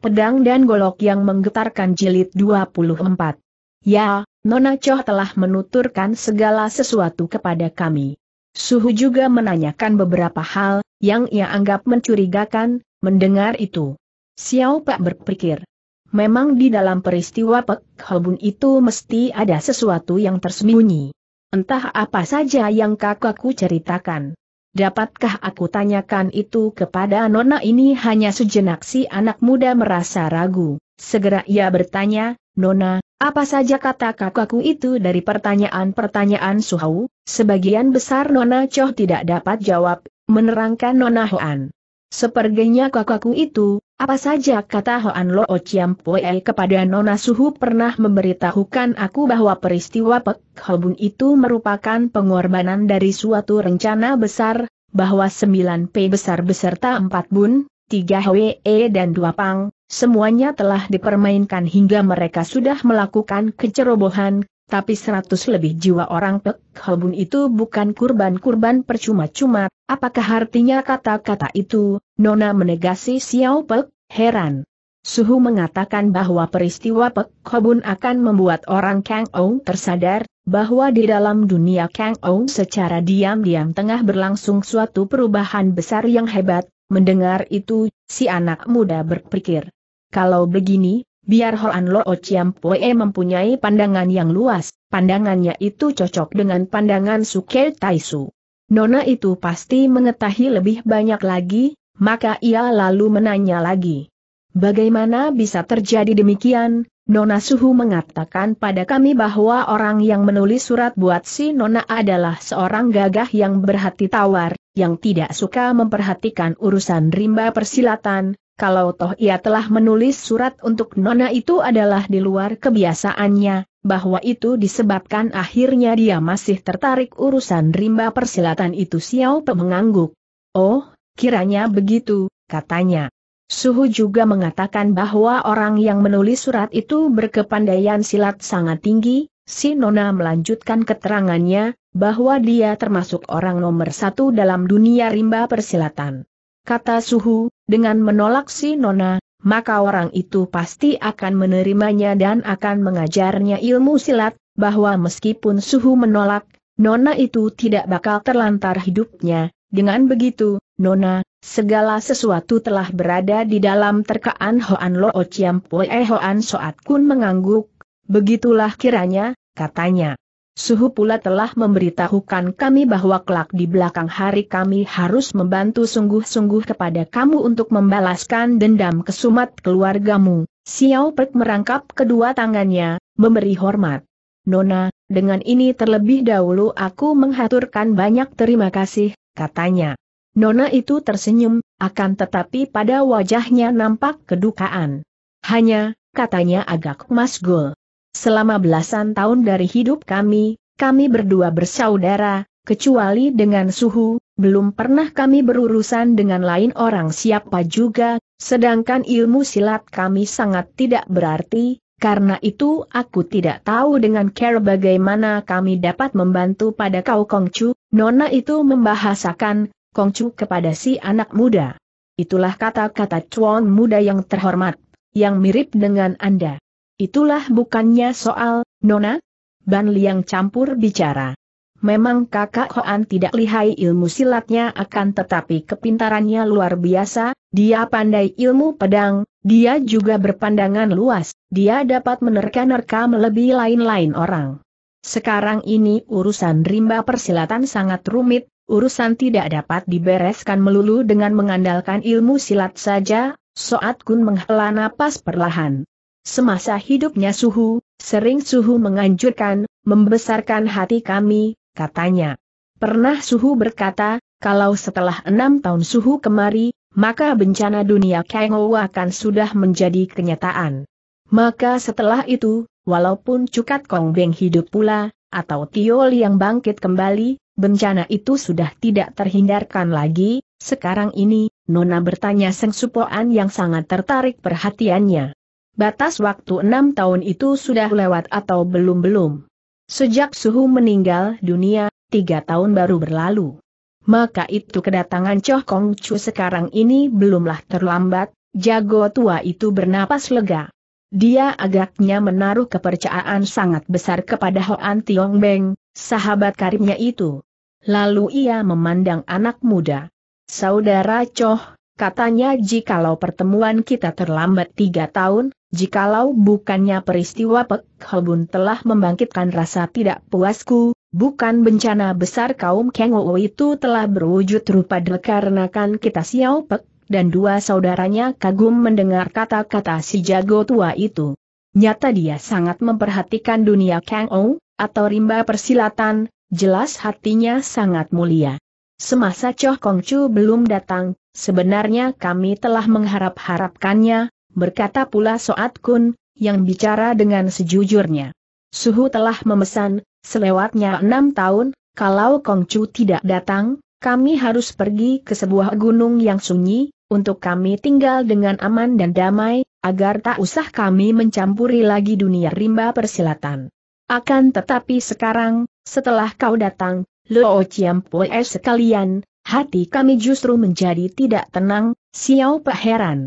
Pedang dan Golok yang menggetarkan jilid 24. Ya, Nona Choh telah menuturkan segala sesuatu kepada kami. Suhu juga menanyakan beberapa hal, yang ia anggap mencurigakan, mendengar itu. Xiao Pak berpikir, memang di dalam peristiwa Pek Hobun itu mesti ada sesuatu yang tersembunyi. Entah apa saja yang kakakku ceritakan. Dapatkah aku tanyakan itu kepada nona ini hanya sejenak si anak muda merasa ragu. Segera ia bertanya, Nona, apa saja kata kakakku itu dari pertanyaan-pertanyaan Suhau? Sebagian besar Nona coh tidak dapat jawab, menerangkan Nona Hoan. Sepertinya kakakku itu, apa saja kata Hoan Lo O Chiam Poe kepada Nona Suhu pernah memberitahukan aku bahwa peristiwa Pek Hobun itu merupakan pengorbanan dari suatu rencana besar, bahwa 9P besar beserta 4 Bun, 3 Hwe e dan 2 Pang, semuanya telah dipermainkan hingga mereka sudah melakukan kecerobohan, tapi seratus lebih jiwa orang Pek Hobun itu bukan kurban-kurban percuma-cuma, apakah artinya kata-kata itu, Nona menegasi Xiao Pek, heran. Suhu mengatakan bahwa peristiwa Pek Hobun akan membuat orang Kang Ong tersadar, bahwa di dalam dunia Kang Ong secara diam-diam tengah berlangsung suatu perubahan besar yang hebat, mendengar itu, si anak muda berpikir. Kalau begini, Biar Hoan Lo Pue mempunyai pandangan yang luas, pandangannya itu cocok dengan pandangan Suke Taisu. Nona itu pasti mengetahui lebih banyak lagi, maka ia lalu menanya lagi. Bagaimana bisa terjadi demikian? Nona Suhu mengatakan pada kami bahwa orang yang menulis surat buat si Nona adalah seorang gagah yang berhati tawar, yang tidak suka memperhatikan urusan rimba persilatan, kalau toh ia telah menulis surat untuk Nona itu adalah di luar kebiasaannya, bahwa itu disebabkan akhirnya dia masih tertarik urusan rimba persilatan itu Xiao Pe mengangguk. Oh, kiranya begitu, katanya. Suhu juga mengatakan bahwa orang yang menulis surat itu berkepandaian silat sangat tinggi, si Nona melanjutkan keterangannya, bahwa dia termasuk orang nomor satu dalam dunia rimba persilatan. Kata Suhu, dengan menolak si Nona, maka orang itu pasti akan menerimanya dan akan mengajarnya ilmu silat, bahwa meskipun suhu menolak, Nona itu tidak bakal terlantar hidupnya. Dengan begitu, Nona, segala sesuatu telah berada di dalam terkaan Hoan Lo Chiam Pue Hoan Soat Kun mengangguk. Begitulah kiranya, katanya. Suhu pula telah memberitahukan kami bahwa kelak di belakang hari kami harus membantu sungguh-sungguh kepada kamu untuk membalaskan dendam kesumat keluargamu. Xiao Pek merangkap kedua tangannya, memberi hormat. Nona, dengan ini terlebih dahulu aku menghaturkan banyak terima kasih, katanya. Nona itu tersenyum, akan tetapi pada wajahnya nampak kedukaan. Hanya, katanya agak masgul. Selama belasan tahun dari hidup kami, kami berdua bersaudara, kecuali dengan suhu, belum pernah kami berurusan dengan lain orang siapa juga, sedangkan ilmu silat kami sangat tidak berarti, karena itu aku tidak tahu dengan care bagaimana kami dapat membantu pada kau Kongcu, Nona itu membahasakan, Kongcu kepada si anak muda. Itulah kata-kata cuan muda yang terhormat, yang mirip dengan Anda. Itulah bukannya soal, Nona? Ban Liang campur bicara. Memang kakak Hoan tidak lihai ilmu silatnya akan tetapi kepintarannya luar biasa, dia pandai ilmu pedang, dia juga berpandangan luas, dia dapat menerka-nerka melebihi lain-lain orang. Sekarang ini urusan rimba persilatan sangat rumit, urusan tidak dapat dibereskan melulu dengan mengandalkan ilmu silat saja, Soat Kun menghela napas perlahan. Semasa hidupnya Suhu, sering Suhu menganjurkan, membesarkan hati kami, katanya. Pernah Suhu berkata, kalau setelah enam tahun Suhu kemari, maka bencana dunia Kengou akan sudah menjadi kenyataan. Maka setelah itu, walaupun Cukat Kong Beng hidup pula, atau Tiol yang bangkit kembali, bencana itu sudah tidak terhindarkan lagi, sekarang ini, Nona bertanya Seng Supoan yang sangat tertarik perhatiannya batas waktu enam tahun itu sudah lewat atau belum-belum. Sejak Suhu meninggal dunia, tiga tahun baru berlalu. Maka itu kedatangan Choh Kong Chu sekarang ini belumlah terlambat, jago tua itu bernapas lega. Dia agaknya menaruh kepercayaan sangat besar kepada Hoan Tiong Beng, sahabat karibnya itu. Lalu ia memandang anak muda. Saudara Choh, katanya jikalau pertemuan kita terlambat tiga tahun, Jikalau bukannya peristiwa Pek Hobun telah membangkitkan rasa tidak puasku, bukan bencana besar kaum Kang itu telah berwujud rupa dikarenakan kita Xiao Pek dan dua saudaranya kagum mendengar kata-kata si jago tua itu. Nyata dia sangat memperhatikan dunia Kang o, atau rimba persilatan, jelas hatinya sangat mulia. Semasa Choh Kongcu belum datang, sebenarnya kami telah mengharap-harapkannya, berkata pula Soat Kun, yang bicara dengan sejujurnya. Suhu telah memesan, selewatnya enam tahun, kalau Kong Chu tidak datang, kami harus pergi ke sebuah gunung yang sunyi, untuk kami tinggal dengan aman dan damai, agar tak usah kami mencampuri lagi dunia rimba persilatan. Akan tetapi sekarang, setelah kau datang, Luo Chiampue sekalian, hati kami justru menjadi tidak tenang, Xiao Pak heran.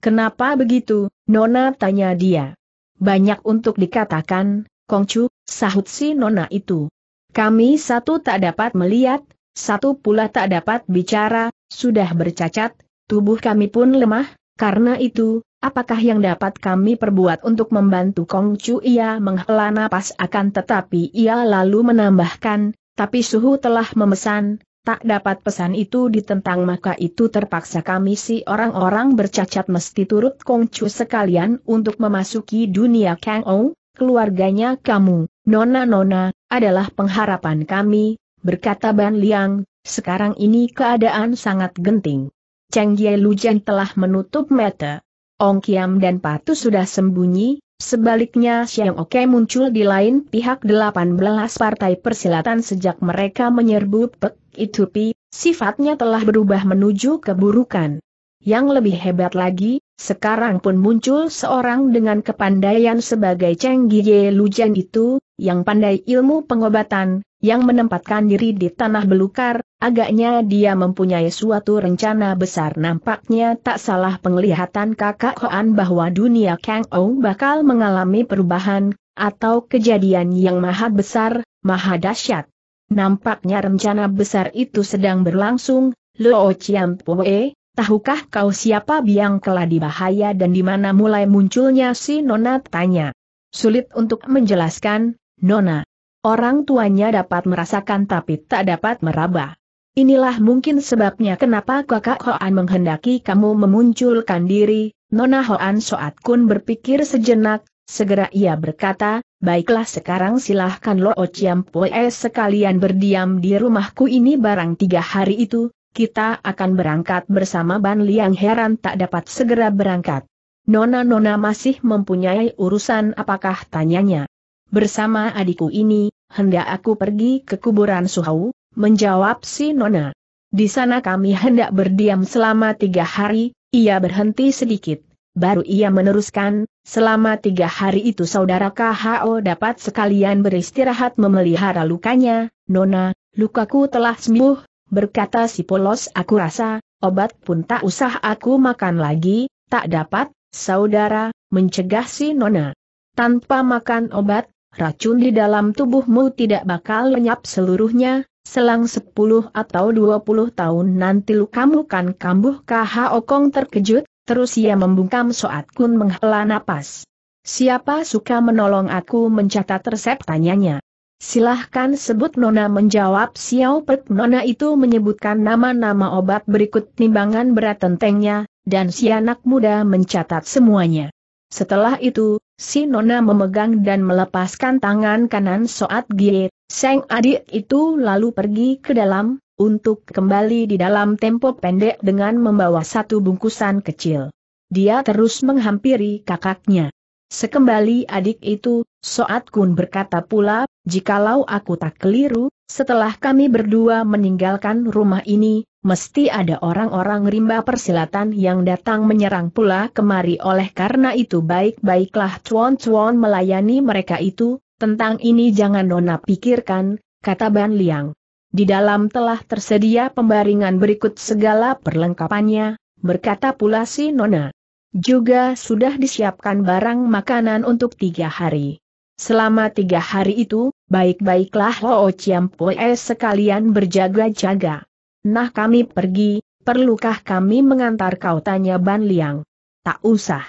Kenapa begitu, Nona tanya dia. Banyak untuk dikatakan, Kongcu, sahut si Nona itu. Kami satu tak dapat melihat, satu pula tak dapat bicara, sudah bercacat, tubuh kami pun lemah, karena itu, apakah yang dapat kami perbuat untuk membantu Kongcu? Ia menghela napas akan tetapi ia lalu menambahkan, tapi suhu telah memesan, tak dapat pesan itu ditentang maka itu terpaksa kami si orang-orang bercacat mesti turut Kongcu sekalian untuk memasuki dunia Kang Ong, keluarganya kamu, Nona-Nona, adalah pengharapan kami, berkata Ban Liang, sekarang ini keadaan sangat genting. Cheng Ye Lujan telah menutup mata. Ong Kiam dan Patu sudah sembunyi, Sebaliknya Xiang Oke muncul di lain pihak 18 partai persilatan sejak mereka menyerbu Pek itu Pi, sifatnya telah berubah menuju keburukan. Yang lebih hebat lagi, sekarang pun muncul seorang dengan kepandaian sebagai Cheng Gie Lujan itu, yang pandai ilmu pengobatan, yang menempatkan diri di tanah belukar, agaknya dia mempunyai suatu rencana besar nampaknya tak salah penglihatan kakak Hoan bahwa dunia Kang Ou bakal mengalami perubahan, atau kejadian yang maha besar, maha dahsyat. Nampaknya rencana besar itu sedang berlangsung, Luo Chiam Poe. tahukah kau siapa biang keladi bahaya dan di mana mulai munculnya si Nona tanya. Sulit untuk menjelaskan, Nona. Orang tuanya dapat merasakan tapi tak dapat meraba. Inilah mungkin sebabnya kenapa kakak Hoan menghendaki kamu memunculkan diri, Nona Hoan Soat Kun berpikir sejenak, segera ia berkata, Baiklah sekarang silahkan Lo Chiampoe sekalian berdiam di rumahku ini barang tiga hari itu, kita akan berangkat bersama Ban Liang heran tak dapat segera berangkat. Nona-nona masih mempunyai urusan apakah tanyanya. Bersama adikku ini, hendak aku pergi ke kuburan Suhau, menjawab si Nona. Di sana kami hendak berdiam selama tiga hari, ia berhenti sedikit. Baru ia meneruskan, selama tiga hari itu saudara KHO dapat sekalian beristirahat memelihara lukanya, Nona, lukaku telah sembuh, berkata si polos aku rasa, obat pun tak usah aku makan lagi, tak dapat, saudara, mencegah si Nona. Tanpa makan obat, racun di dalam tubuhmu tidak bakal lenyap seluruhnya, Selang 10 atau 20 tahun nanti lukamu kan kambuh KHO Kong terkejut, Terus ia membungkam Soat Kun menghela napas. Siapa suka menolong aku mencatat resep tanyanya? Silahkan sebut Nona menjawab Xiao Pek Nona itu menyebutkan nama-nama obat berikut timbangan berat tentengnya, dan si anak muda mencatat semuanya. Setelah itu, si Nona memegang dan melepaskan tangan kanan Soat Gie, Seng adik itu lalu pergi ke dalam, untuk kembali di dalam tempo pendek dengan membawa satu bungkusan kecil. Dia terus menghampiri kakaknya. Sekembali adik itu, Soat Kun berkata pula, jikalau aku tak keliru, setelah kami berdua meninggalkan rumah ini, mesti ada orang-orang rimba persilatan yang datang menyerang pula kemari oleh karena itu baik-baiklah cuan-cuan melayani mereka itu, tentang ini jangan nona pikirkan, kata Ban Liang. Di dalam telah tersedia pembaringan berikut segala perlengkapannya, berkata pula si Nona. Juga sudah disiapkan barang makanan untuk tiga hari. Selama tiga hari itu, baik-baiklah Ho Chiampoe sekalian berjaga-jaga. Nah kami pergi, perlukah kami mengantar kau tanya Ban Liang? Tak usah.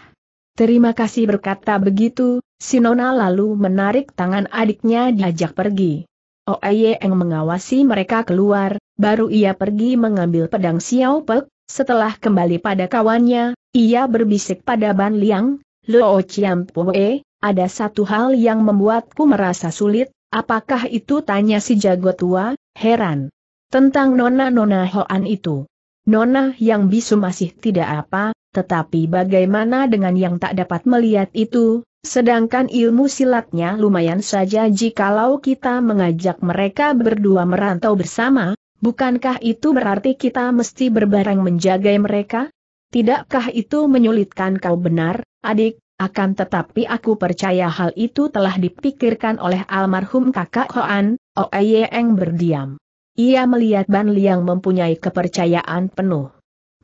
Terima kasih berkata begitu, Sinona lalu menarik tangan adiknya diajak pergi. Oh, Eng mengawasi mereka keluar, baru ia pergi mengambil pedang Xiao Pek, setelah kembali pada kawannya, ia berbisik pada Ban Liang, Luo Chiam Poe, ada satu hal yang membuatku merasa sulit, apakah itu tanya si jago tua, heran. Tentang nona-nona Hoan itu. Nona yang bisu masih tidak apa, tetapi bagaimana dengan yang tak dapat melihat itu, Sedangkan ilmu silatnya lumayan saja jikalau kita mengajak mereka berdua merantau bersama, bukankah itu berarti kita mesti berbareng menjaga mereka? Tidakkah itu menyulitkan kau benar, adik? Akan tetapi aku percaya hal itu telah dipikirkan oleh almarhum kakak Hoan, Oeyeng berdiam. Ia melihat Ban Liang mempunyai kepercayaan penuh.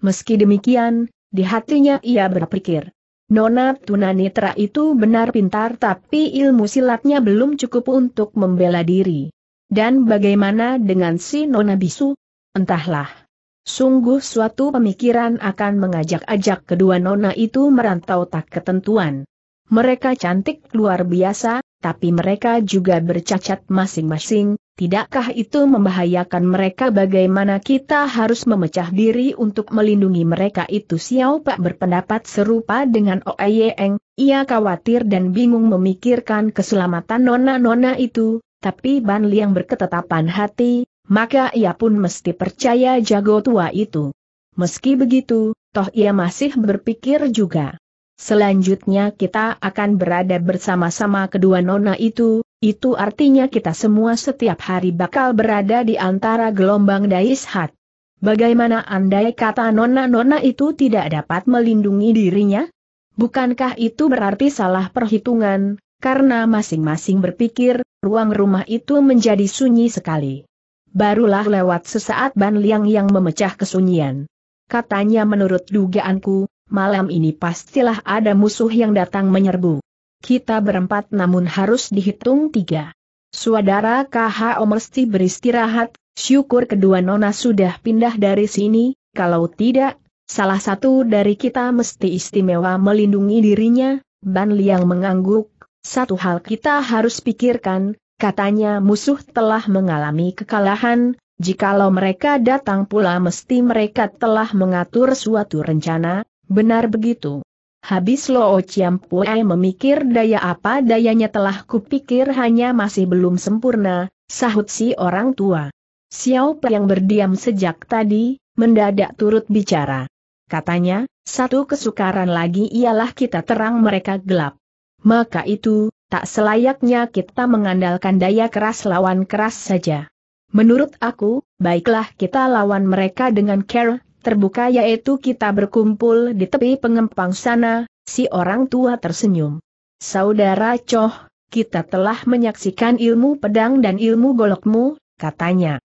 Meski demikian, di hatinya ia berpikir, Nona Tunanetra itu benar pintar tapi ilmu silatnya belum cukup untuk membela diri. Dan bagaimana dengan si Nona Bisu? Entahlah. Sungguh suatu pemikiran akan mengajak-ajak kedua Nona itu merantau tak ketentuan. Mereka cantik luar biasa, tapi mereka juga bercacat masing-masing, tidakkah itu membahayakan mereka bagaimana kita harus memecah diri untuk melindungi mereka itu Xiao Pak berpendapat serupa dengan Oe Yeng, ia khawatir dan bingung memikirkan keselamatan nona-nona itu, tapi Ban Liang berketetapan hati, maka ia pun mesti percaya jago tua itu. Meski begitu, toh ia masih berpikir juga. Selanjutnya kita akan berada bersama-sama kedua nona itu, itu artinya kita semua setiap hari bakal berada di antara gelombang daishat. Bagaimana andai kata nona-nona itu tidak dapat melindungi dirinya? Bukankah itu berarti salah perhitungan, karena masing-masing berpikir, ruang rumah itu menjadi sunyi sekali. Barulah lewat sesaat Ban Liang yang memecah kesunyian. Katanya menurut dugaanku, malam ini pastilah ada musuh yang datang menyerbu. Kita berempat namun harus dihitung tiga. Suadara, KH Omersti beristirahat, syukur kedua nona sudah pindah dari sini, kalau tidak, salah satu dari kita mesti istimewa melindungi dirinya, Ban Liang mengangguk, satu hal kita harus pikirkan, katanya musuh telah mengalami kekalahan, jikalau mereka datang pula mesti mereka telah mengatur suatu rencana, Benar begitu. Habis Loo Chiam Puai memikir daya apa dayanya telah kupikir hanya masih belum sempurna, sahut si orang tua. Xiao Pe yang berdiam sejak tadi, mendadak turut bicara. Katanya, satu kesukaran lagi ialah kita terang mereka gelap. Maka itu, tak selayaknya kita mengandalkan daya keras lawan keras saja. Menurut aku, baiklah kita lawan mereka dengan care, terbuka yaitu kita berkumpul di tepi pengempang sana, si orang tua tersenyum. Saudara Choh, kita telah menyaksikan ilmu pedang dan ilmu golokmu, katanya.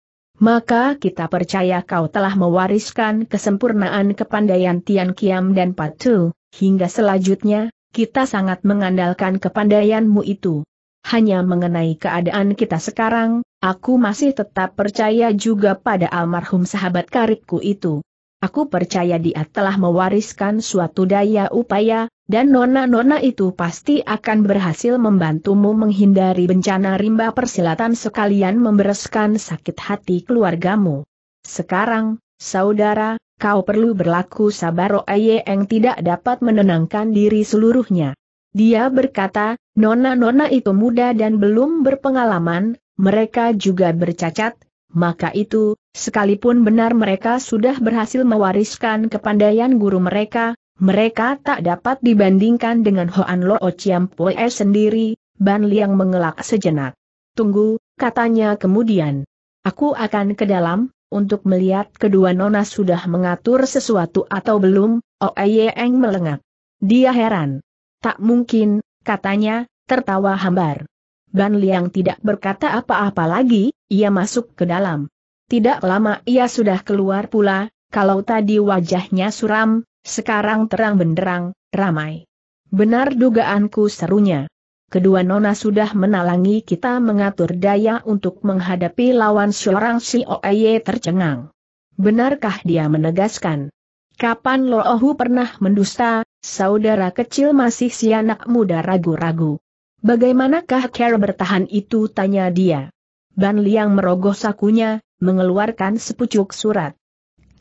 Maka kita percaya kau telah mewariskan kesempurnaan kepandaian Tian Kiam dan Patu, hingga selanjutnya, kita sangat mengandalkan kepandaianmu itu. Hanya mengenai keadaan kita sekarang, aku masih tetap percaya juga pada almarhum sahabat karibku itu. Aku percaya dia telah mewariskan suatu daya upaya, dan nona-nona itu pasti akan berhasil membantumu menghindari bencana rimba persilatan sekalian membereskan sakit hati keluargamu. Sekarang, saudara, kau perlu berlaku sabar yang tidak dapat menenangkan diri seluruhnya. Dia berkata, nona-nona itu muda dan belum berpengalaman, mereka juga bercacat, maka itu, sekalipun benar mereka sudah berhasil mewariskan kepandaian guru mereka, mereka tak dapat dibandingkan dengan Hoan Lo Chiampoe sendiri, Ban Liang mengelak sejenak. Tunggu, katanya kemudian. Aku akan ke dalam, untuk melihat kedua nona sudah mengatur sesuatu atau belum, oh Eng melengak. Dia heran. Tak mungkin, katanya, tertawa hambar. Ban Liang tidak berkata apa-apa lagi, ia masuk ke dalam. Tidak lama ia sudah keluar pula, kalau tadi wajahnya suram, sekarang terang benderang, ramai. Benar dugaanku serunya. Kedua nona sudah menalangi kita mengatur daya untuk menghadapi lawan seorang si Oeye tercengang. Benarkah dia menegaskan? Kapan Lo Loohu pernah mendusta, saudara kecil masih si anak muda ragu-ragu. Bagaimanakah cara bertahan itu tanya dia. Ban Liang merogoh sakunya, mengeluarkan sepucuk surat.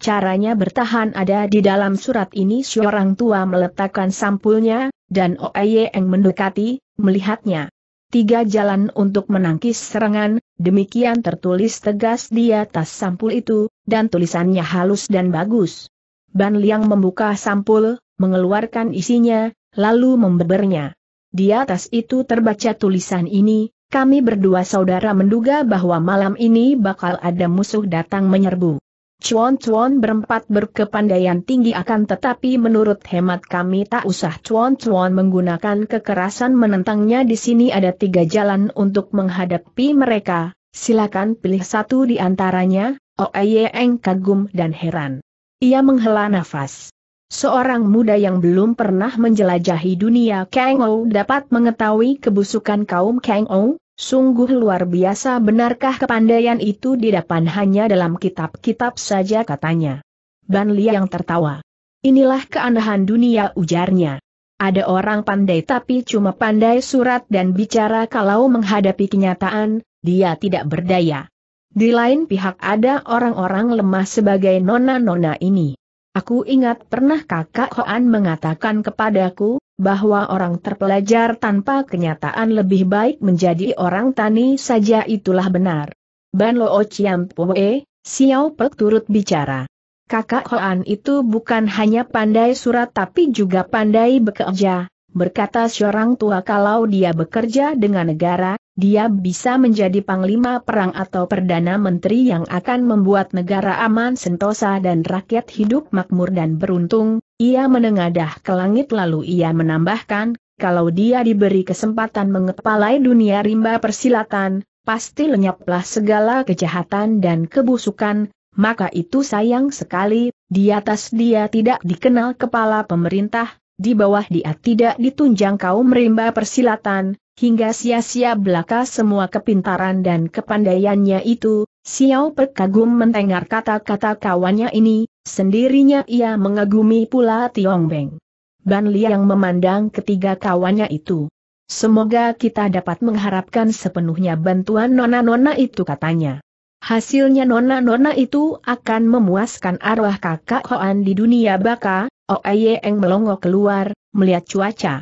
Caranya bertahan ada di dalam surat ini si tua meletakkan sampulnya, dan Oeyeng mendekati, melihatnya. Tiga jalan untuk menangkis serangan, demikian tertulis tegas di atas sampul itu, dan tulisannya halus dan bagus. Ban Liang membuka sampul, mengeluarkan isinya, lalu membebernya. Di atas itu terbaca tulisan ini, kami berdua saudara menduga bahwa malam ini bakal ada musuh datang menyerbu. Cuan-cuan berempat berkepandaian tinggi akan tetapi menurut hemat kami tak usah cuan-cuan menggunakan kekerasan menentangnya di sini ada tiga jalan untuk menghadapi mereka, silakan pilih satu di antaranya, Oeyeng kagum dan heran. Ia menghela nafas. Seorang muda yang belum pernah menjelajahi dunia Kang Ou dapat mengetahui kebusukan kaum Kang Ou, sungguh luar biasa benarkah kepandaian itu depan hanya dalam kitab-kitab saja katanya. Ban Lia yang tertawa. Inilah keanehan dunia ujarnya. Ada orang pandai tapi cuma pandai surat dan bicara kalau menghadapi kenyataan, dia tidak berdaya. Di lain pihak ada orang-orang lemah sebagai nona-nona ini. Aku ingat pernah kakak Hoan mengatakan kepadaku, bahwa orang terpelajar tanpa kenyataan lebih baik menjadi orang tani saja itulah benar. Ban Lo Ociam Poe, Xiao Pek turut bicara. Kakak Hoan itu bukan hanya pandai surat tapi juga pandai bekerja, Berkata seorang tua kalau dia bekerja dengan negara, dia bisa menjadi panglima perang atau perdana menteri yang akan membuat negara aman sentosa dan rakyat hidup makmur dan beruntung, ia menengadah ke langit lalu ia menambahkan, kalau dia diberi kesempatan mengepalai dunia rimba persilatan, pasti lenyaplah segala kejahatan dan kebusukan, maka itu sayang sekali, di atas dia tidak dikenal kepala pemerintah, di bawah dia tidak ditunjang kaum rimba persilatan, hingga sia-sia belaka semua kepintaran dan kepandaiannya itu, Xiao perkagum kagum mendengar kata-kata kawannya ini, sendirinya ia mengagumi pula Tiong Beng. Ban Liang memandang ketiga kawannya itu. Semoga kita dapat mengharapkan sepenuhnya bantuan nona-nona itu katanya. Hasilnya nona-nona itu akan memuaskan arwah kakak Hoan di dunia baka, Oeyeng oh, melongo keluar, melihat cuaca.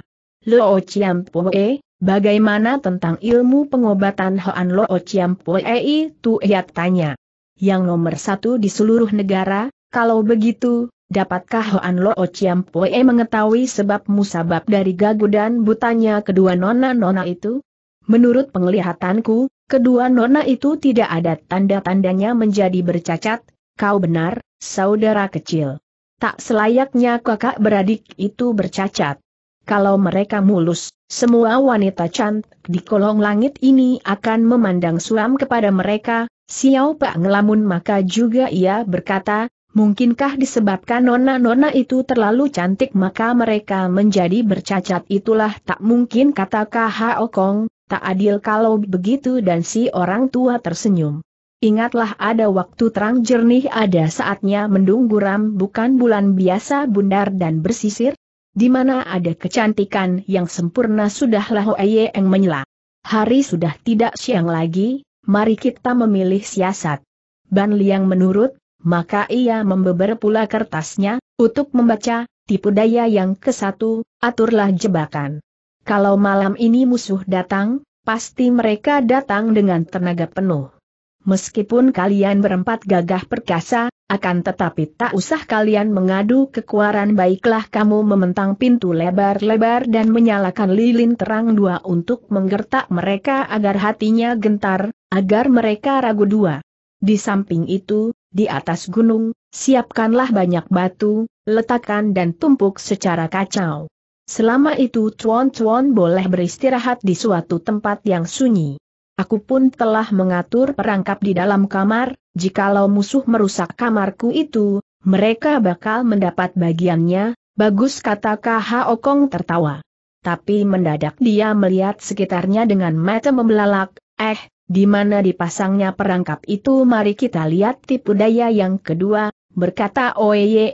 Lo Chiampoe, bagaimana tentang ilmu pengobatan Hoan Lo Chiampoe itu Ia tanya. Yang nomor satu di seluruh negara, kalau begitu, dapatkah Hoan Lo Chiampoe mengetahui sebab musabab dari gagu dan butanya kedua nona-nona itu? Menurut penglihatanku, kedua nona itu tidak ada tanda-tandanya menjadi bercacat, kau benar, saudara kecil. Tak selayaknya kakak beradik itu bercacat. Kalau mereka mulus, semua wanita cantik di kolong langit ini akan memandang suam kepada mereka, Xiao Pak ngelamun maka juga ia berkata, mungkinkah disebabkan nona-nona itu terlalu cantik maka mereka menjadi bercacat itulah tak mungkin kata Kho Okong, tak adil kalau begitu dan si orang tua tersenyum. Ingatlah ada waktu terang jernih ada saatnya mendung guram bukan bulan biasa bundar dan bersisir, di mana ada kecantikan yang sempurna sudahlah Hoeye yang menyela. Hari sudah tidak siang lagi, mari kita memilih siasat. Ban Liang menurut, maka ia membeber pula kertasnya, untuk membaca, tipu daya yang kesatu, aturlah jebakan. Kalau malam ini musuh datang, pasti mereka datang dengan tenaga penuh. Meskipun kalian berempat gagah perkasa, akan tetapi tak usah kalian mengadu kekuaran baiklah kamu mementang pintu lebar-lebar dan menyalakan lilin terang dua untuk menggertak mereka agar hatinya gentar, agar mereka ragu dua. Di samping itu, di atas gunung, siapkanlah banyak batu, letakkan dan tumpuk secara kacau. Selama itu cuan-cuan boleh beristirahat di suatu tempat yang sunyi. Aku pun telah mengatur perangkap di dalam kamar, jikalau musuh merusak kamarku itu, mereka bakal mendapat bagiannya, bagus kata KH Okong tertawa. Tapi mendadak dia melihat sekitarnya dengan mata membelalak, eh, di mana dipasangnya perangkap itu mari kita lihat tipu daya yang kedua, berkata Oye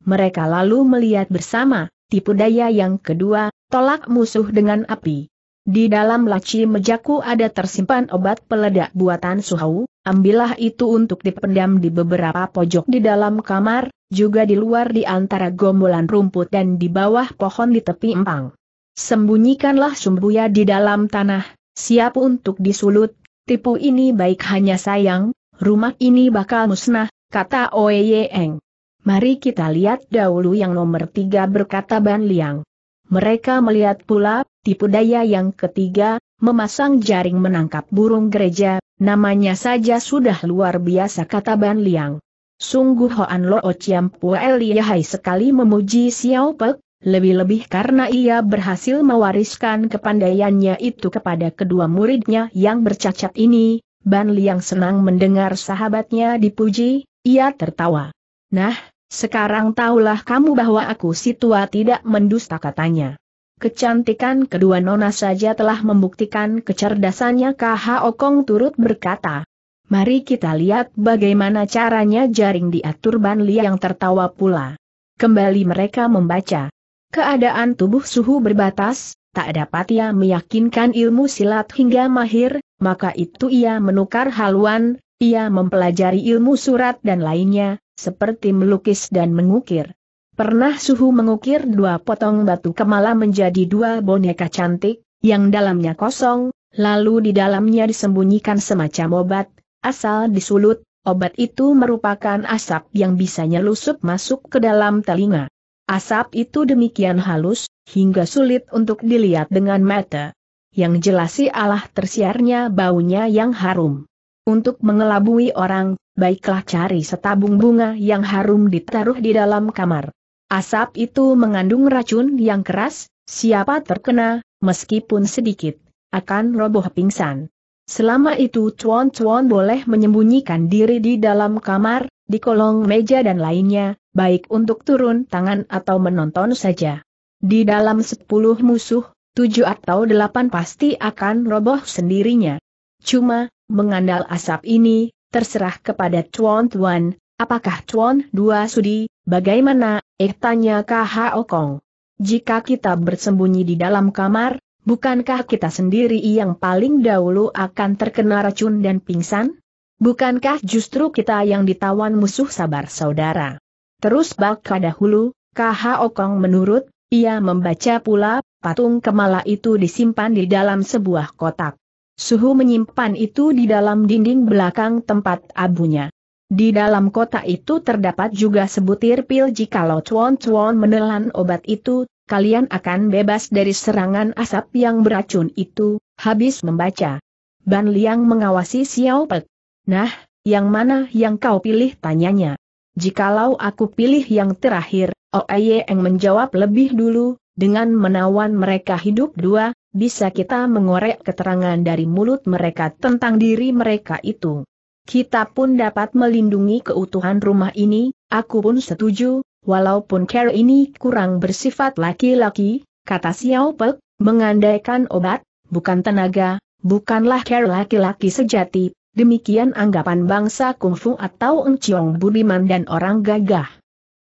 Mereka lalu melihat bersama, tipu daya yang kedua, tolak musuh dengan api. Di dalam laci mejaku ada tersimpan obat peledak buatan Suhau, ambillah itu untuk dipendam di beberapa pojok di dalam kamar, juga di luar di antara gombolan rumput dan di bawah pohon di tepi empang. Sembunyikanlah sumbuya di dalam tanah, siap untuk disulut, tipu ini baik hanya sayang, rumah ini bakal musnah, kata Oye Eng. Mari kita lihat dahulu yang nomor tiga berkata Ban Liang. Mereka melihat pula, tipu daya yang ketiga, memasang jaring menangkap burung gereja, namanya saja sudah luar biasa kata Ban Liang. Sungguh Hoan Lo Chiam Puel yahai sekali memuji Xiao Pek, lebih-lebih karena ia berhasil mewariskan kepandaiannya itu kepada kedua muridnya yang bercacat ini, Ban Liang senang mendengar sahabatnya dipuji, ia tertawa. Nah, sekarang tahulah kamu bahwa aku si tua tidak mendusta katanya. Kecantikan kedua nona saja telah membuktikan kecerdasannya KH Okong turut berkata. Mari kita lihat bagaimana caranya jaring diatur Ban Li yang tertawa pula. Kembali mereka membaca. Keadaan tubuh suhu berbatas, tak dapat ia meyakinkan ilmu silat hingga mahir, maka itu ia menukar haluan, ia mempelajari ilmu surat dan lainnya, seperti melukis dan mengukir. Pernah suhu mengukir dua potong batu kemala menjadi dua boneka cantik, yang dalamnya kosong, lalu di dalamnya disembunyikan semacam obat, asal disulut, obat itu merupakan asap yang bisa nyelusup masuk ke dalam telinga. Asap itu demikian halus, hingga sulit untuk dilihat dengan mata. Yang jelas ialah tersiarnya baunya yang harum. Untuk mengelabui orang, baiklah cari setabung bunga yang harum ditaruh di dalam kamar. Asap itu mengandung racun yang keras, siapa terkena, meskipun sedikit, akan roboh pingsan. Selama itu cuan-cuan boleh menyembunyikan diri di dalam kamar, di kolong meja dan lainnya, baik untuk turun tangan atau menonton saja. Di dalam sepuluh musuh, tujuh atau delapan pasti akan roboh sendirinya. Cuma, mengandal asap ini, terserah kepada Chuan Tuan, apakah Chuan Dua Sudi, bagaimana, eh tanya KHO Kong. Jika kita bersembunyi di dalam kamar, bukankah kita sendiri yang paling dahulu akan terkena racun dan pingsan? Bukankah justru kita yang ditawan musuh sabar saudara? Terus Balka dahulu, KH Kong menurut, ia membaca pula, patung kemala itu disimpan di dalam sebuah kotak. Suhu menyimpan itu di dalam dinding belakang tempat abunya. Di dalam kota itu terdapat juga sebutir pil jikalau cuan-cuan menelan obat itu, kalian akan bebas dari serangan asap yang beracun itu, habis membaca. Ban Liang mengawasi Xiao Pek. Nah, yang mana yang kau pilih tanyanya. Jikalau aku pilih yang terakhir, Oeyeng menjawab lebih dulu, dengan menawan mereka hidup dua, bisa kita mengorek keterangan dari mulut mereka tentang diri mereka itu. Kita pun dapat melindungi keutuhan rumah ini, aku pun setuju, walaupun care ini kurang bersifat laki-laki, kata Xiao Pek, mengandaikan obat, bukan tenaga, bukanlah care laki-laki sejati, demikian anggapan bangsa kungfu atau engciong budiman dan orang gagah.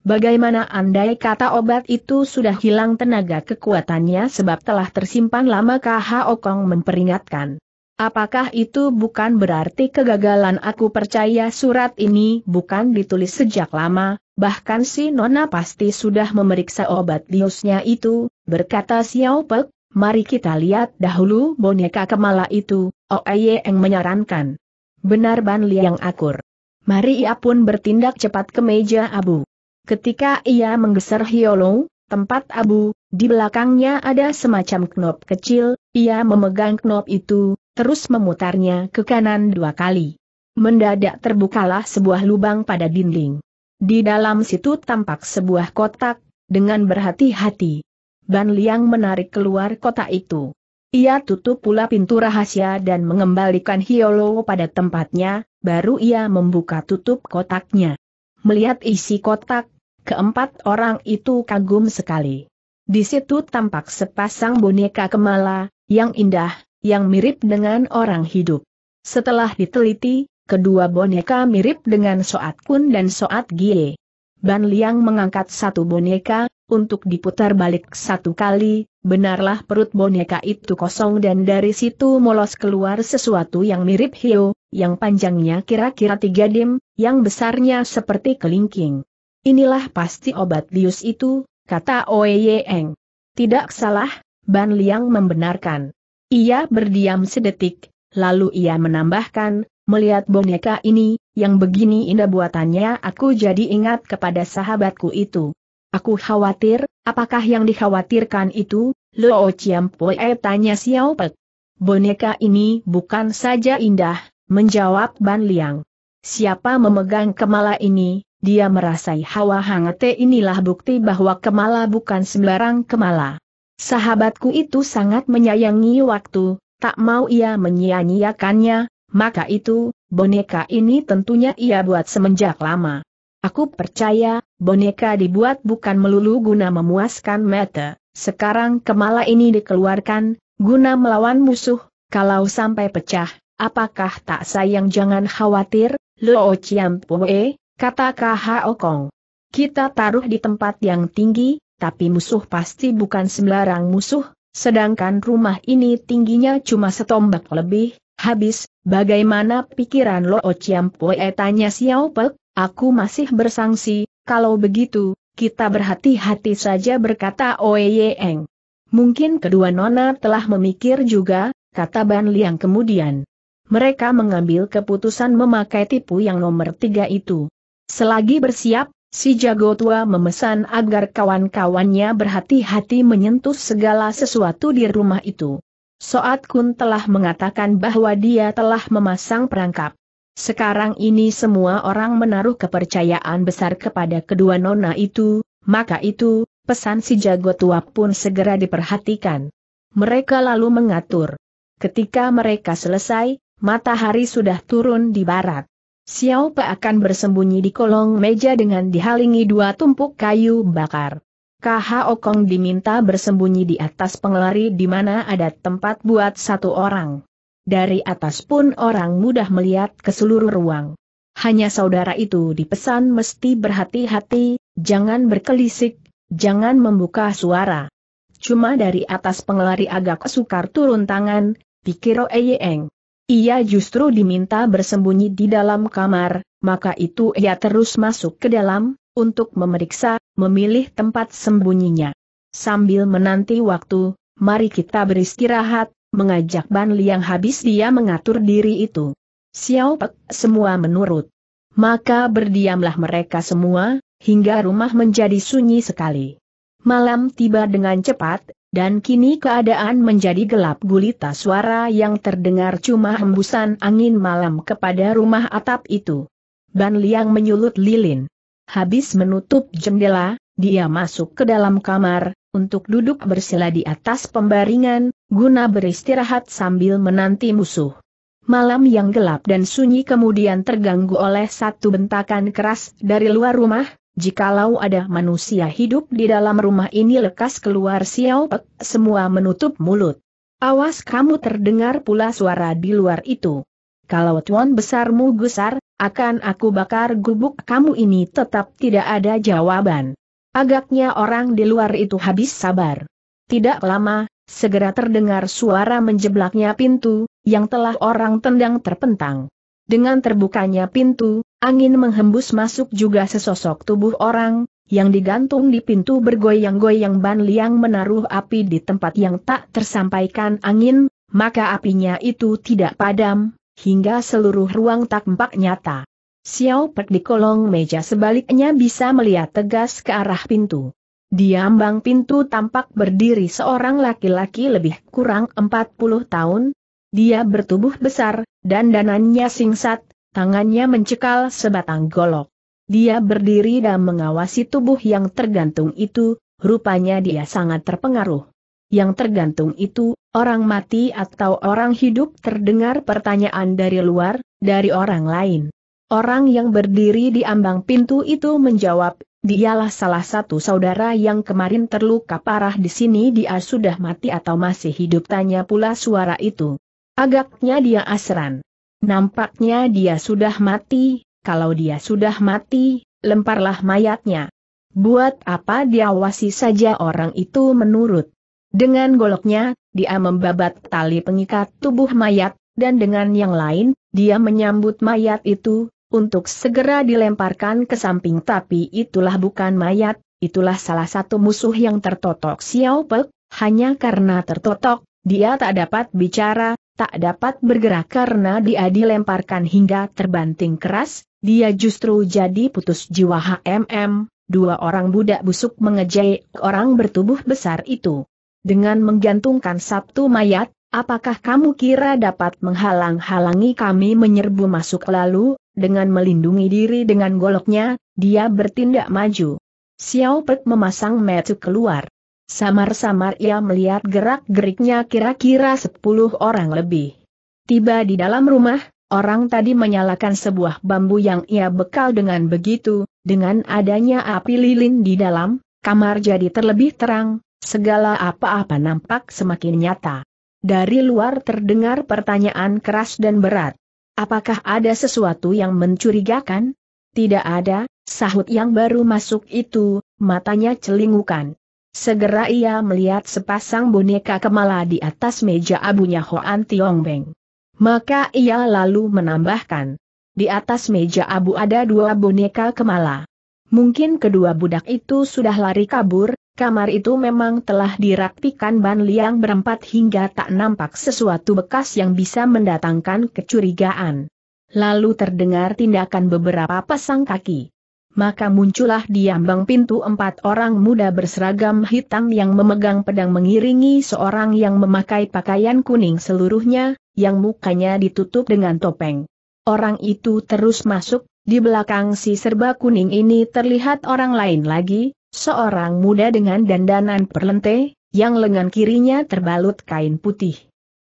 Bagaimana andai kata obat itu sudah hilang tenaga kekuatannya sebab telah tersimpan lama O Kong memperingatkan. Apakah itu bukan berarti kegagalan aku percaya surat ini bukan ditulis sejak lama, bahkan si Nona pasti sudah memeriksa obat biusnya itu, berkata Xiao Pek, mari kita lihat dahulu boneka kemala itu, Oeye oh yang menyarankan. Benar Ban Liang akur. Mari ia pun bertindak cepat ke meja abu. Ketika ia menggeser Hiolo, tempat abu, di belakangnya ada semacam knop kecil, ia memegang knop itu, terus memutarnya ke kanan dua kali. Mendadak terbukalah sebuah lubang pada dinding. Di dalam situ tampak sebuah kotak, dengan berhati-hati. Ban Liang menarik keluar kotak itu. Ia tutup pula pintu rahasia dan mengembalikan Hiolo pada tempatnya, baru ia membuka tutup kotaknya. Melihat isi kotak, Keempat orang itu kagum sekali. Di situ tampak sepasang boneka kemala, yang indah, yang mirip dengan orang hidup. Setelah diteliti, kedua boneka mirip dengan Soat Kun dan Soat Gie. Ban Liang mengangkat satu boneka, untuk diputar balik satu kali, benarlah perut boneka itu kosong dan dari situ molos keluar sesuatu yang mirip hiu, yang panjangnya kira-kira tiga dim, yang besarnya seperti kelingking. Inilah pasti obat bius itu, kata Oe Eng. Tidak salah, Ban Liang membenarkan. Ia berdiam sedetik, lalu ia menambahkan, melihat boneka ini, yang begini indah buatannya aku jadi ingat kepada sahabatku itu. Aku khawatir, apakah yang dikhawatirkan itu, Luo Chiampoe tanya Xiao Pek. Boneka ini bukan saja indah, menjawab Ban Liang. Siapa memegang kemala ini, dia merasai hawa hangat. inilah bukti bahwa Kemala bukan sembarang Kemala. Sahabatku itu sangat menyayangi waktu, tak mau ia menyia-nyiakannya, maka itu, boneka ini tentunya ia buat semenjak lama. Aku percaya, boneka dibuat bukan melulu guna memuaskan mata. Sekarang kemala ini dikeluarkan, guna melawan musuh, kalau sampai pecah, apakah tak sayang jangan khawatir, Luo Chiam Poe, Kata Khao oh Kong. Kita taruh di tempat yang tinggi, tapi musuh pasti bukan sembarang musuh, sedangkan rumah ini tingginya cuma setombak lebih, habis, bagaimana pikiran Lo oh Chiam Poe tanya Xiao Pek, aku masih bersangsi, kalau begitu, kita berhati-hati saja berkata Oe Mungkin kedua nona telah memikir juga, kata Ban Liang kemudian. Mereka mengambil keputusan memakai tipu yang nomor tiga itu. Selagi bersiap, si jago tua memesan agar kawan-kawannya berhati-hati menyentuh segala sesuatu di rumah itu. Soat Kun telah mengatakan bahwa dia telah memasang perangkap. Sekarang ini semua orang menaruh kepercayaan besar kepada kedua nona itu, maka itu, pesan si jago tua pun segera diperhatikan. Mereka lalu mengatur. Ketika mereka selesai, matahari sudah turun di barat. Xiao Pe akan bersembunyi di kolong meja dengan dihalingi dua tumpuk kayu bakar. KH Okong diminta bersembunyi di atas pengelari di mana ada tempat buat satu orang. Dari atas pun orang mudah melihat ke seluruh ruang. Hanya saudara itu dipesan mesti berhati-hati, jangan berkelisik, jangan membuka suara. Cuma dari atas pengelari agak sukar turun tangan, pikir Oeyeng. Ia justru diminta bersembunyi di dalam kamar, maka itu ia terus masuk ke dalam, untuk memeriksa, memilih tempat sembunyinya. Sambil menanti waktu, mari kita beristirahat, mengajak Ban Liang habis dia mengatur diri itu. Xiao Pek semua menurut. Maka berdiamlah mereka semua, hingga rumah menjadi sunyi sekali. Malam tiba dengan cepat, dan kini keadaan menjadi gelap gulita suara yang terdengar cuma hembusan angin malam kepada rumah atap itu. Ban Liang menyulut lilin. Habis menutup jendela, dia masuk ke dalam kamar, untuk duduk bersila di atas pembaringan, guna beristirahat sambil menanti musuh. Malam yang gelap dan sunyi kemudian terganggu oleh satu bentakan keras dari luar rumah, Jikalau ada manusia hidup di dalam rumah ini lekas keluar Xiao Pek, semua menutup mulut. Awas kamu terdengar pula suara di luar itu. Kalau tuan besarmu gusar, akan aku bakar gubuk kamu ini tetap tidak ada jawaban. Agaknya orang di luar itu habis sabar. Tidak lama, segera terdengar suara menjeblaknya pintu, yang telah orang tendang terpentang. Dengan terbukanya pintu, angin menghembus masuk juga sesosok tubuh orang, yang digantung di pintu bergoyang-goyang Ban Liang menaruh api di tempat yang tak tersampaikan angin, maka apinya itu tidak padam, hingga seluruh ruang tak tampak nyata. Xiao Pek di kolong meja sebaliknya bisa melihat tegas ke arah pintu. Di ambang pintu tampak berdiri seorang laki-laki lebih kurang 40 tahun, dia bertubuh besar, dan danannya singkat, tangannya mencekal sebatang golok. Dia berdiri dan mengawasi tubuh yang tergantung itu, rupanya dia sangat terpengaruh. Yang tergantung itu, orang mati atau orang hidup terdengar pertanyaan dari luar, dari orang lain. Orang yang berdiri di ambang pintu itu menjawab, dialah salah satu saudara yang kemarin terluka parah di sini dia sudah mati atau masih hidup tanya pula suara itu. Agaknya dia asran. Nampaknya dia sudah mati, kalau dia sudah mati, lemparlah mayatnya. Buat apa diawasi saja orang itu menurut. Dengan goloknya, dia membabat tali pengikat tubuh mayat, dan dengan yang lain, dia menyambut mayat itu, untuk segera dilemparkan ke samping tapi itulah bukan mayat, itulah salah satu musuh yang tertotok Xiao Pek, hanya karena tertotok, dia tak dapat bicara, tak dapat bergerak karena dia dilemparkan hingga terbanting keras, dia justru jadi putus jiwa HMM, dua orang budak busuk mengejek orang bertubuh besar itu. Dengan menggantungkan Sabtu mayat, apakah kamu kira dapat menghalang-halangi kami menyerbu masuk lalu, dengan melindungi diri dengan goloknya, dia bertindak maju. Xiao Pek memasang metu keluar. Samar-samar ia melihat gerak-geriknya kira-kira sepuluh orang lebih. Tiba di dalam rumah, orang tadi menyalakan sebuah bambu yang ia bekal dengan begitu, dengan adanya api lilin di dalam, kamar jadi terlebih terang, segala apa-apa nampak semakin nyata. Dari luar terdengar pertanyaan keras dan berat. Apakah ada sesuatu yang mencurigakan? Tidak ada, sahut yang baru masuk itu, matanya celingukan. Segera ia melihat sepasang boneka kemala di atas meja abunya Hoan Tiong Beng. Maka ia lalu menambahkan. Di atas meja abu ada dua boneka kemala. Mungkin kedua budak itu sudah lari kabur, kamar itu memang telah dirapikan ban liang berempat hingga tak nampak sesuatu bekas yang bisa mendatangkan kecurigaan. Lalu terdengar tindakan beberapa pasang kaki maka muncullah di ambang pintu empat orang muda berseragam hitam yang memegang pedang mengiringi seorang yang memakai pakaian kuning seluruhnya, yang mukanya ditutup dengan topeng. Orang itu terus masuk, di belakang si serba kuning ini terlihat orang lain lagi, seorang muda dengan dandanan perlente, yang lengan kirinya terbalut kain putih.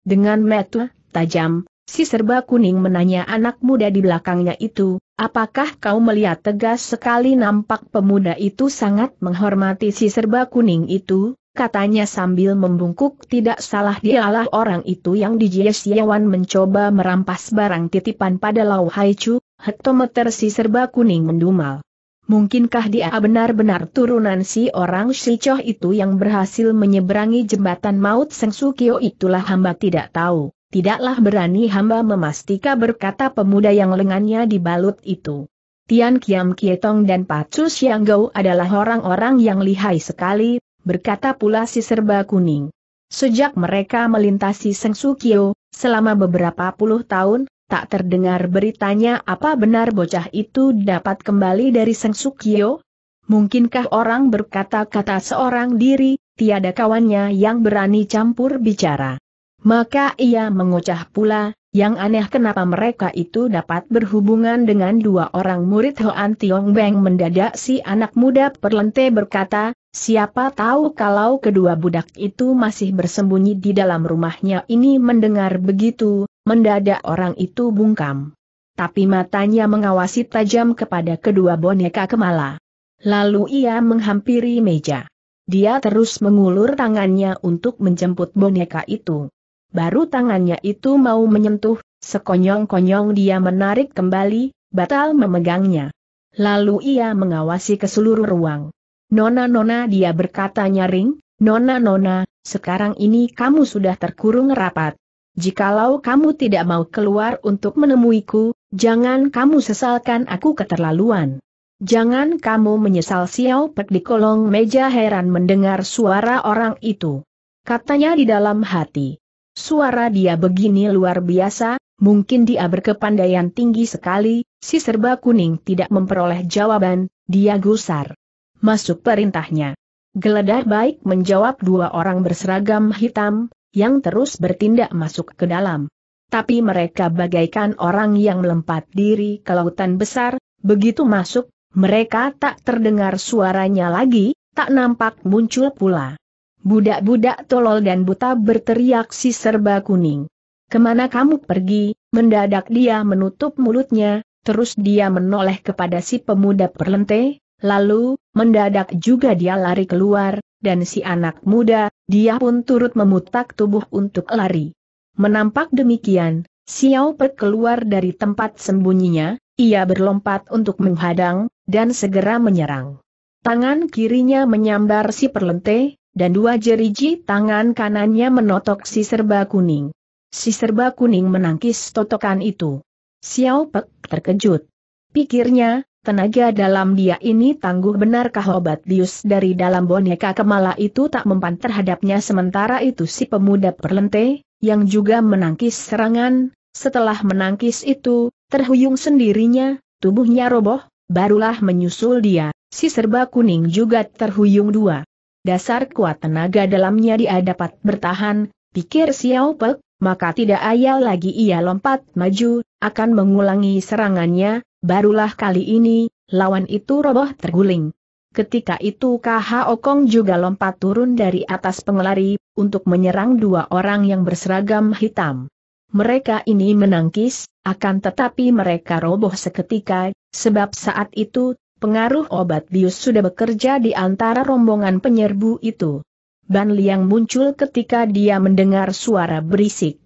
Dengan metu, tajam, si serba kuning menanya anak muda di belakangnya itu, Apakah kau melihat tegas sekali nampak pemuda itu sangat menghormati si serba kuning itu? Katanya sambil membungkuk tidak salah dialah orang itu yang di Jiesiawan mencoba merampas barang titipan pada Lau Haichu, hektometer si serba kuning mendumal. Mungkinkah dia benar-benar turunan si orang Choh itu yang berhasil menyeberangi jembatan maut Sengsukio itulah hamba tidak tahu tidaklah berani hamba memastika berkata pemuda yang lengannya dibalut itu. Tian Kiam Kietong dan Pacu Gou adalah orang-orang yang lihai sekali, berkata pula si serba kuning. Sejak mereka melintasi Sengsukio, selama beberapa puluh tahun, tak terdengar beritanya apa benar bocah itu dapat kembali dari Sengsukio? Mungkinkah orang berkata-kata seorang diri, tiada kawannya yang berani campur bicara? Maka ia mengucap pula, yang aneh kenapa mereka itu dapat berhubungan dengan dua orang murid Hoan Tiong Beng mendadak si anak muda perlente berkata, siapa tahu kalau kedua budak itu masih bersembunyi di dalam rumahnya ini mendengar begitu, mendadak orang itu bungkam. Tapi matanya mengawasi tajam kepada kedua boneka kemala. Lalu ia menghampiri meja. Dia terus mengulur tangannya untuk menjemput boneka itu baru tangannya itu mau menyentuh, sekonyong-konyong dia menarik kembali, batal memegangnya. Lalu ia mengawasi ke seluruh ruang. Nona-nona dia berkata nyaring, Nona-nona, sekarang ini kamu sudah terkurung rapat. Jikalau kamu tidak mau keluar untuk menemuiku, jangan kamu sesalkan aku keterlaluan. Jangan kamu menyesal Xiao Pek di kolong meja heran mendengar suara orang itu. Katanya di dalam hati, Suara dia begini luar biasa, mungkin dia berkepandaian tinggi sekali, si serba kuning tidak memperoleh jawaban, dia gusar. Masuk perintahnya. Geledah baik menjawab dua orang berseragam hitam, yang terus bertindak masuk ke dalam. Tapi mereka bagaikan orang yang melompat diri ke lautan besar, begitu masuk, mereka tak terdengar suaranya lagi, tak nampak muncul pula. Budak-budak tolol dan buta berteriak si serba kuning. Kemana kamu pergi? Mendadak dia menutup mulutnya, terus dia menoleh kepada si pemuda perlente, lalu, mendadak juga dia lari keluar, dan si anak muda, dia pun turut memutak tubuh untuk lari. Menampak demikian, Xiao Pek keluar dari tempat sembunyinya, ia berlompat untuk menghadang, dan segera menyerang. Tangan kirinya menyambar si perlente, dan dua jeriji tangan kanannya menotok si serba kuning. Si serba kuning menangkis totokan itu. Xiao Pek terkejut. Pikirnya, tenaga dalam dia ini tangguh benarkah obat dius dari dalam boneka kemala itu tak mempan terhadapnya sementara itu si pemuda perlente, yang juga menangkis serangan, setelah menangkis itu, terhuyung sendirinya, tubuhnya roboh, barulah menyusul dia, si serba kuning juga terhuyung dua dasar kuat tenaga dalamnya dia dapat bertahan, pikir Xiao Pek, maka tidak ayal lagi ia lompat maju, akan mengulangi serangannya, barulah kali ini, lawan itu roboh terguling. Ketika itu KH Okong juga lompat turun dari atas pengelari, untuk menyerang dua orang yang berseragam hitam. Mereka ini menangkis, akan tetapi mereka roboh seketika, sebab saat itu, pengaruh obat bius sudah bekerja di antara rombongan penyerbu itu. Ban Liang muncul ketika dia mendengar suara berisik.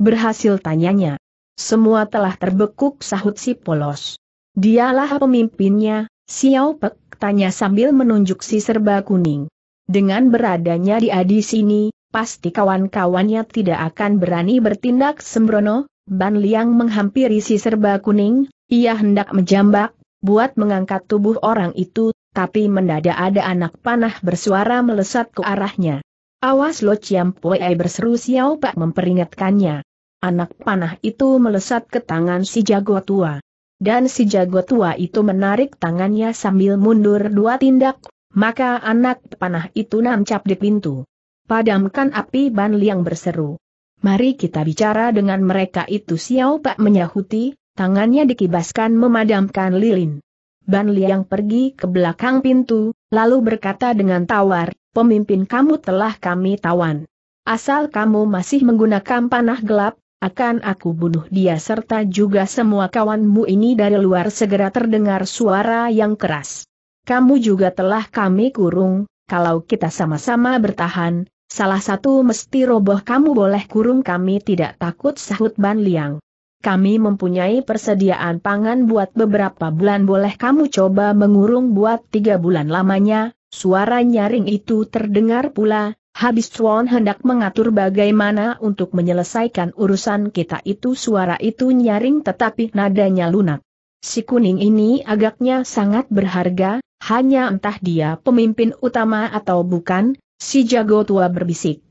Berhasil tanyanya. Semua telah terbekuk sahut si polos. Dialah pemimpinnya, Xiao Pek tanya sambil menunjuk si serba kuning. Dengan beradanya di adi sini, pasti kawan-kawannya tidak akan berani bertindak sembrono, Ban Liang menghampiri si serba kuning, ia hendak menjambak, buat mengangkat tubuh orang itu, tapi mendadak ada anak panah bersuara melesat ke arahnya. Awas lo Ciam Poei berseru Xiao Pak memperingatkannya. Anak panah itu melesat ke tangan si jago tua. Dan si jago tua itu menarik tangannya sambil mundur dua tindak, maka anak panah itu nancap di pintu. Padamkan api Ban Liang berseru. Mari kita bicara dengan mereka itu Xiao Pak menyahuti, tangannya dikibaskan memadamkan lilin. Ban Liang pergi ke belakang pintu, lalu berkata dengan tawar, pemimpin kamu telah kami tawan. Asal kamu masih menggunakan panah gelap, akan aku bunuh dia serta juga semua kawanmu ini dari luar segera terdengar suara yang keras. Kamu juga telah kami kurung, kalau kita sama-sama bertahan, salah satu mesti roboh kamu boleh kurung kami tidak takut sahut Ban Liang kami mempunyai persediaan pangan buat beberapa bulan boleh kamu coba mengurung buat tiga bulan lamanya, suara nyaring itu terdengar pula, habis Swan hendak mengatur bagaimana untuk menyelesaikan urusan kita itu suara itu nyaring tetapi nadanya lunak. Si kuning ini agaknya sangat berharga, hanya entah dia pemimpin utama atau bukan, si jago tua berbisik.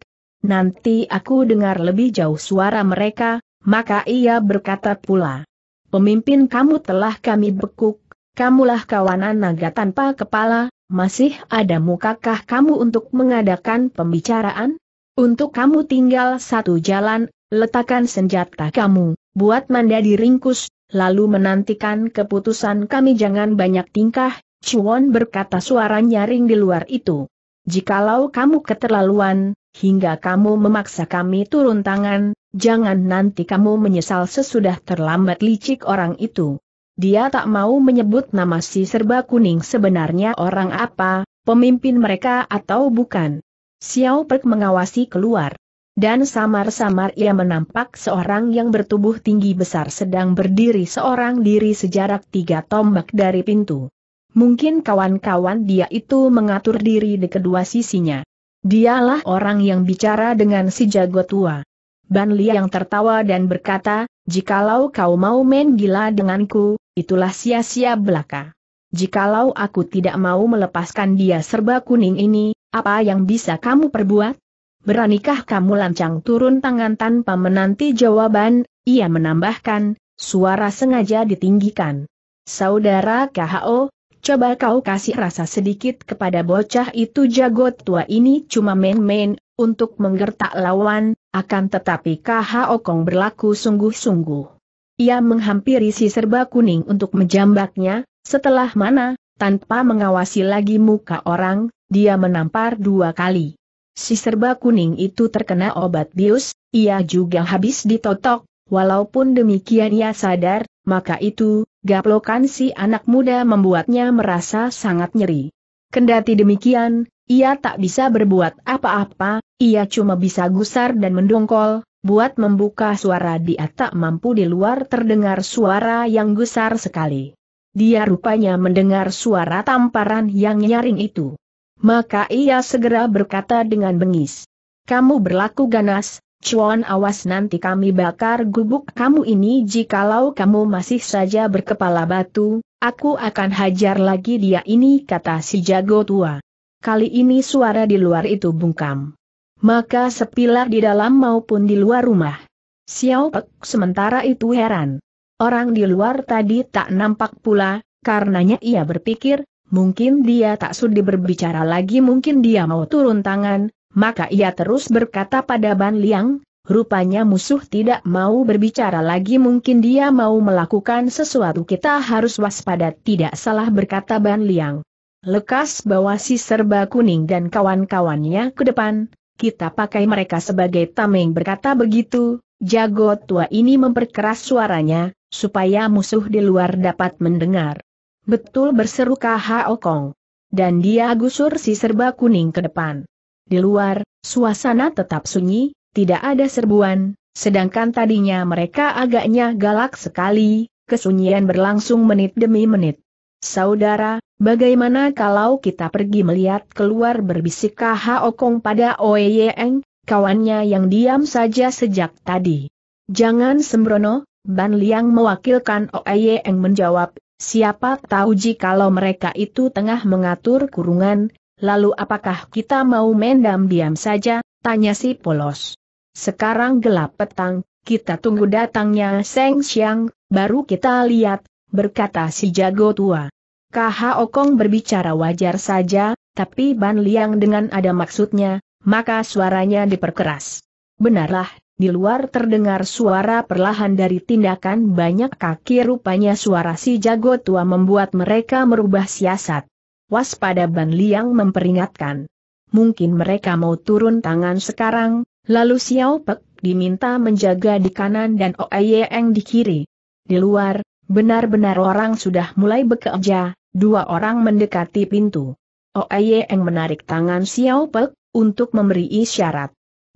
Nanti aku dengar lebih jauh suara mereka, maka ia berkata pula, Pemimpin kamu telah kami bekuk, kamulah kawanan naga tanpa kepala, masih ada mukakah kamu untuk mengadakan pembicaraan? Untuk kamu tinggal satu jalan, letakkan senjata kamu, buat manda diringkus, lalu menantikan keputusan kami jangan banyak tingkah, Chuan berkata suara nyaring di luar itu. Jikalau kamu keterlaluan, hingga kamu memaksa kami turun tangan, Jangan nanti kamu menyesal sesudah terlambat licik orang itu. Dia tak mau menyebut nama si serba kuning sebenarnya orang apa, pemimpin mereka atau bukan. Xiao Pek mengawasi keluar. Dan samar-samar ia menampak seorang yang bertubuh tinggi besar sedang berdiri seorang diri sejarak tiga tombak dari pintu. Mungkin kawan-kawan dia itu mengatur diri di kedua sisinya. Dialah orang yang bicara dengan si jago tua. Ban yang tertawa dan berkata, Jikalau kau mau main gila denganku, itulah sia-sia belaka. Jikalau aku tidak mau melepaskan dia serba kuning ini, apa yang bisa kamu perbuat? Beranikah kamu lancang turun tangan tanpa menanti jawaban? Ia menambahkan, suara sengaja ditinggikan. Saudara KHO, Coba kau kasih rasa sedikit kepada bocah itu jago tua ini cuma main-main, untuk menggertak lawan, akan tetapi KH Okong berlaku sungguh-sungguh. Ia menghampiri si serba kuning untuk menjambaknya, setelah mana, tanpa mengawasi lagi muka orang, dia menampar dua kali. Si serba kuning itu terkena obat bius, ia juga habis ditotok, walaupun demikian ia sadar, maka itu, gaplokan si anak muda membuatnya merasa sangat nyeri. Kendati demikian, ia tak bisa berbuat apa-apa, ia cuma bisa gusar dan mendongkol, buat membuka suara dia tak mampu di luar terdengar suara yang gusar sekali. Dia rupanya mendengar suara tamparan yang nyaring itu. Maka ia segera berkata dengan bengis. Kamu berlaku ganas, Cuan awas nanti kami bakar gubuk kamu ini jikalau kamu masih saja berkepala batu, aku akan hajar lagi dia ini kata si jago tua. Kali ini suara di luar itu bungkam. Maka sepilah di dalam maupun di luar rumah. Xiao Pek sementara itu heran. Orang di luar tadi tak nampak pula, karenanya ia berpikir, mungkin dia tak sudi berbicara lagi mungkin dia mau turun tangan, maka ia terus berkata pada Ban Liang, rupanya musuh tidak mau berbicara lagi mungkin dia mau melakukan sesuatu kita harus waspada tidak salah berkata Ban Liang. Lekas bawa si serba kuning dan kawan-kawannya ke depan, kita pakai mereka sebagai tameng berkata begitu, jago tua ini memperkeras suaranya, supaya musuh di luar dapat mendengar. Betul berseru Kha Okong. Dan dia gusur si serba kuning ke depan. Di luar, suasana tetap sunyi, tidak ada serbuan, sedangkan tadinya mereka agaknya galak sekali, kesunyian berlangsung menit demi menit. Saudara, bagaimana kalau kita pergi melihat keluar berbisik K.H. Okong pada Oeyeng, kawannya yang diam saja sejak tadi. Jangan sembrono, Ban Liang mewakilkan Oeyeng menjawab, siapa tahu jikalau mereka itu tengah mengatur kurungan, Lalu apakah kita mau mendam diam saja, tanya si Polos. Sekarang gelap petang, kita tunggu datangnya Seng Siang, baru kita lihat, berkata si jago tua. KH Okong berbicara wajar saja, tapi Ban Liang dengan ada maksudnya, maka suaranya diperkeras. Benarlah, di luar terdengar suara perlahan dari tindakan banyak kaki rupanya suara si jago tua membuat mereka merubah siasat waspada Ban Liang memperingatkan. Mungkin mereka mau turun tangan sekarang, lalu Xiao Pek diminta menjaga di kanan dan Oe Yeng di kiri. Di luar, benar-benar orang sudah mulai bekerja, dua orang mendekati pintu. Oe Yeng menarik tangan Xiao Pek untuk memberi isyarat.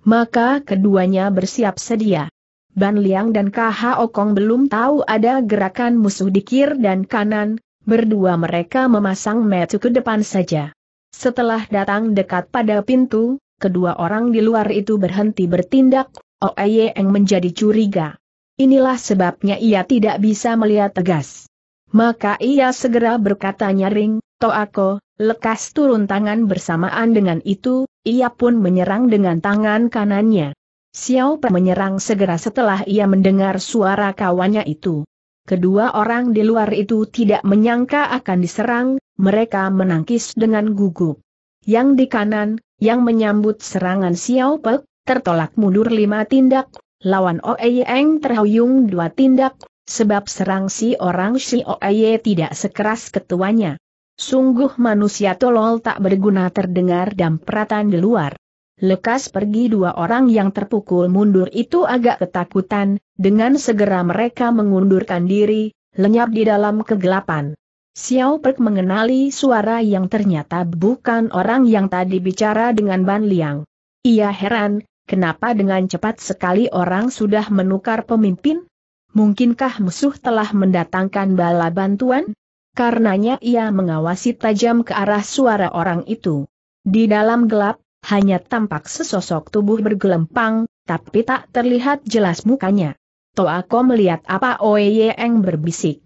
Maka keduanya bersiap sedia. Ban Liang dan KH Okong belum tahu ada gerakan musuh di kiri dan kanan, Berdua mereka memasang metu ke depan saja. Setelah datang dekat pada pintu, kedua orang di luar itu berhenti bertindak, oh yang menjadi curiga. Inilah sebabnya ia tidak bisa melihat tegas. Maka ia segera berkata nyaring, Toako, lekas turun tangan bersamaan dengan itu, ia pun menyerang dengan tangan kanannya. Xiao Pe menyerang segera setelah ia mendengar suara kawannya itu. Kedua orang di luar itu tidak menyangka akan diserang, mereka menangkis dengan gugup. Yang di kanan, yang menyambut serangan Xiao Pek, tertolak mundur lima tindak, lawan Oe Yeng terhuyung dua tindak, sebab serang si orang si Oe tidak sekeras ketuanya. Sungguh manusia tolol tak berguna terdengar dan peratan di luar. Lekas pergi dua orang yang terpukul mundur itu agak ketakutan, dengan segera mereka mengundurkan diri, lenyap di dalam kegelapan. Xiao Pek mengenali suara yang ternyata bukan orang yang tadi bicara dengan Ban Liang. Ia heran, kenapa dengan cepat sekali orang sudah menukar pemimpin? Mungkinkah musuh telah mendatangkan bala bantuan? Karenanya ia mengawasi tajam ke arah suara orang itu. Di dalam gelap, hanya tampak sesosok tubuh bergelempang, tapi tak terlihat jelas mukanya. Toh aku melihat apa Oye Eng berbisik.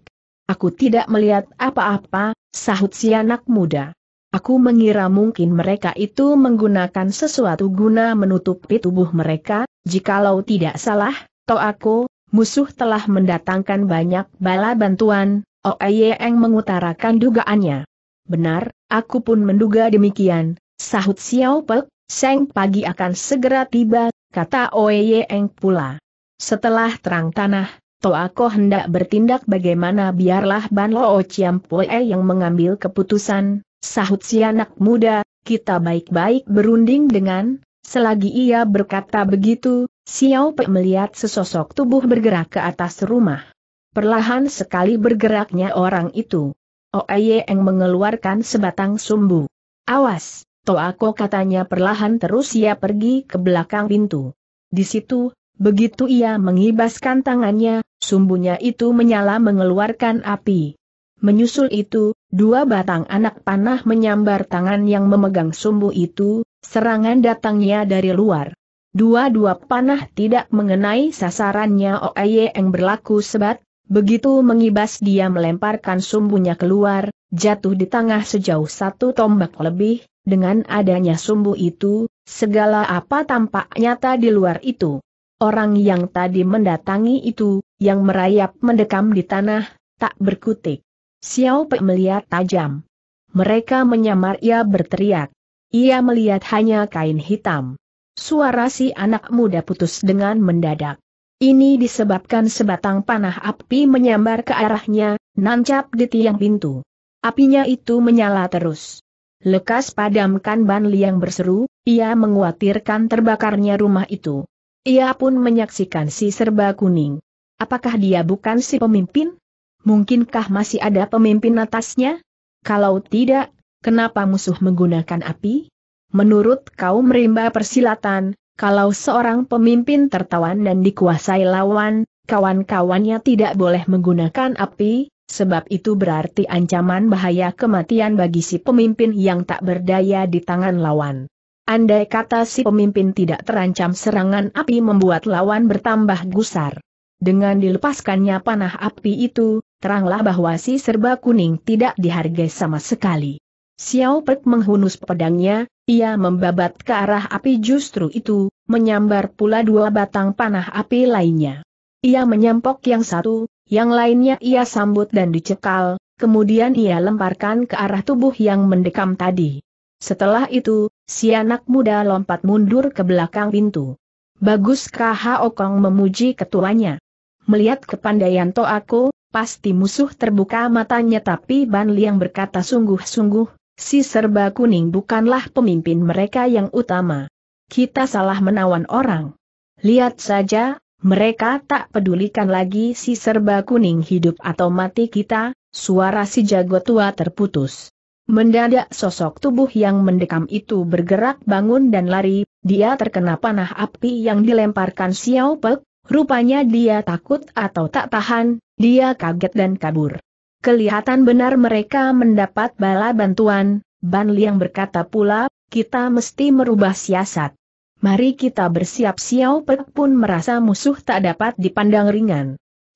Aku tidak melihat apa-apa, sahut si anak muda. Aku mengira mungkin mereka itu menggunakan sesuatu guna menutupi tubuh mereka, jikalau tidak salah, toh aku, musuh telah mendatangkan banyak bala bantuan, Oeyeng mengutarakan dugaannya. Benar, aku pun menduga demikian, Sahut Xiao Pe, Seng pagi akan segera tiba, kata Oye Eng pula. Setelah terang tanah, Toako hendak bertindak bagaimana biarlah Ban Loo Chiam Pue yang mengambil keputusan, sahut si anak muda, kita baik-baik berunding dengan, selagi ia berkata begitu, Xiao Pe melihat sesosok tubuh bergerak ke atas rumah. Perlahan sekali bergeraknya orang itu. Oeye Eng mengeluarkan sebatang sumbu. Awas! Toako katanya perlahan terus ia pergi ke belakang pintu. Di situ, begitu ia mengibaskan tangannya, sumbunya itu menyala mengeluarkan api. Menyusul itu, dua batang anak panah menyambar tangan yang memegang sumbu itu, serangan datangnya dari luar. Dua-dua panah tidak mengenai sasarannya Oeye yang berlaku sebat, begitu mengibas dia melemparkan sumbunya keluar, jatuh di tengah sejauh satu tombak lebih, dengan adanya sumbu itu, segala apa tampak nyata di luar itu. Orang yang tadi mendatangi itu, yang merayap mendekam di tanah, tak berkutik. Xiao Pe melihat tajam. Mereka menyamar ia berteriak. Ia melihat hanya kain hitam. Suara si anak muda putus dengan mendadak. Ini disebabkan sebatang panah api menyambar ke arahnya, nancap di tiang pintu apinya itu menyala terus. Lekas padamkan Ban Liang berseru, ia menguatirkan terbakarnya rumah itu. Ia pun menyaksikan si serba kuning. Apakah dia bukan si pemimpin? Mungkinkah masih ada pemimpin atasnya? Kalau tidak, kenapa musuh menggunakan api? Menurut kaum rimba persilatan, kalau seorang pemimpin tertawan dan dikuasai lawan, kawan-kawannya tidak boleh menggunakan api, Sebab itu berarti ancaman bahaya kematian bagi si pemimpin yang tak berdaya di tangan lawan. Andai kata si pemimpin tidak terancam serangan api membuat lawan bertambah gusar. Dengan dilepaskannya panah api itu, teranglah bahwa si serba kuning tidak dihargai sama sekali. Xiao Pek menghunus pedangnya, ia membabat ke arah api justru itu, menyambar pula dua batang panah api lainnya. Ia menyampok yang satu, yang lainnya ia sambut dan dicekal, kemudian ia lemparkan ke arah tubuh yang mendekam tadi. Setelah itu, si anak muda lompat mundur ke belakang pintu. Bagus KH Okong memuji ketuanya. Melihat kepandaian Toako, pasti musuh terbuka matanya tapi Ban Liang berkata sungguh-sungguh, si serba kuning bukanlah pemimpin mereka yang utama. Kita salah menawan orang. Lihat saja, mereka tak pedulikan lagi si serba kuning hidup atau mati kita, suara si jago tua terputus. Mendadak sosok tubuh yang mendekam itu bergerak bangun dan lari, dia terkena panah api yang dilemparkan Xiao Pek, rupanya dia takut atau tak tahan, dia kaget dan kabur. Kelihatan benar mereka mendapat bala bantuan, Ban Liang berkata pula, kita mesti merubah siasat mari kita bersiap Xiao Pek pun merasa musuh tak dapat dipandang ringan.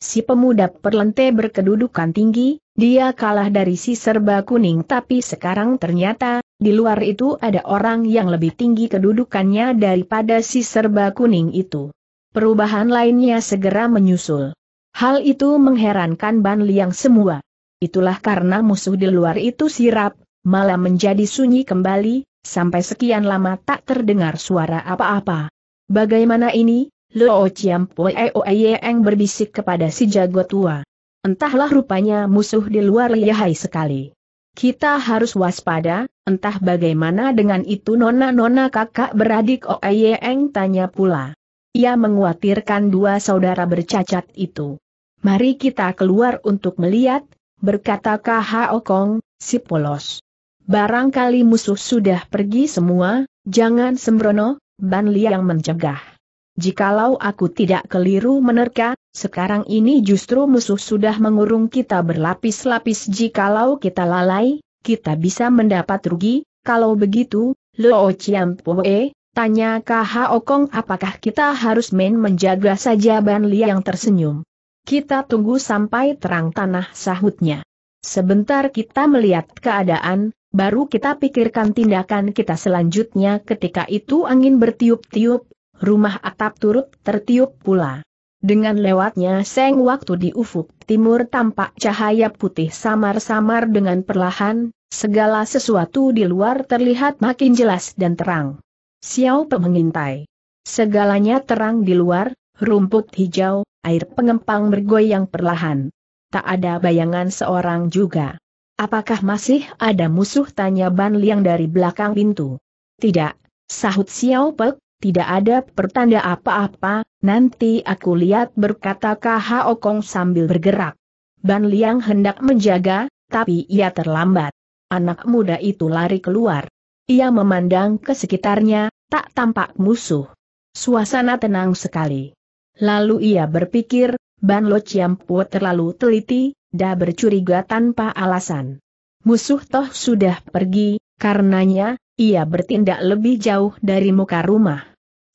Si pemuda perlente berkedudukan tinggi, dia kalah dari si serba kuning tapi sekarang ternyata, di luar itu ada orang yang lebih tinggi kedudukannya daripada si serba kuning itu. Perubahan lainnya segera menyusul. Hal itu mengherankan Ban Liang semua. Itulah karena musuh di luar itu sirap, malah menjadi sunyi kembali, sampai sekian lama tak terdengar suara apa-apa. Bagaimana ini? Luo Chiam Pue berbisik kepada si jago tua. Entahlah rupanya musuh di luar lihai sekali. Kita harus waspada, entah bagaimana dengan itu nona-nona kakak beradik Oeyeng tanya pula. Ia menguatirkan dua saudara bercacat itu. Mari kita keluar untuk melihat, berkata Kha Kong, si polos. Barangkali musuh sudah pergi semua, jangan sembrono, Ban Liang mencegah. Jikalau aku tidak keliru menerka, sekarang ini justru musuh sudah mengurung kita berlapis-lapis jikalau kita lalai, kita bisa mendapat rugi, kalau begitu, Lo Chiampoe, tanya K.H. Okong apakah kita harus main menjaga saja Ban Liang tersenyum. Kita tunggu sampai terang tanah sahutnya. Sebentar kita melihat keadaan, Baru kita pikirkan tindakan kita selanjutnya ketika itu angin bertiup-tiup, rumah atap turut tertiup pula. Dengan lewatnya seng waktu di ufuk timur tampak cahaya putih samar-samar dengan perlahan, segala sesuatu di luar terlihat makin jelas dan terang. Xiao pemengintai. Segalanya terang di luar, rumput hijau, air pengempang bergoyang perlahan. Tak ada bayangan seorang juga. Apakah masih ada musuh tanya Ban Liang dari belakang pintu? Tidak, sahut Xiao Pek, tidak ada pertanda apa-apa, nanti aku lihat berkata Kha Kong sambil bergerak. Ban Liang hendak menjaga, tapi ia terlambat. Anak muda itu lari keluar. Ia memandang ke sekitarnya, tak tampak musuh. Suasana tenang sekali. Lalu ia berpikir, Ban Lo Chiampu terlalu teliti, dah bercuriga tanpa alasan. Musuh toh sudah pergi, karenanya, ia bertindak lebih jauh dari muka rumah.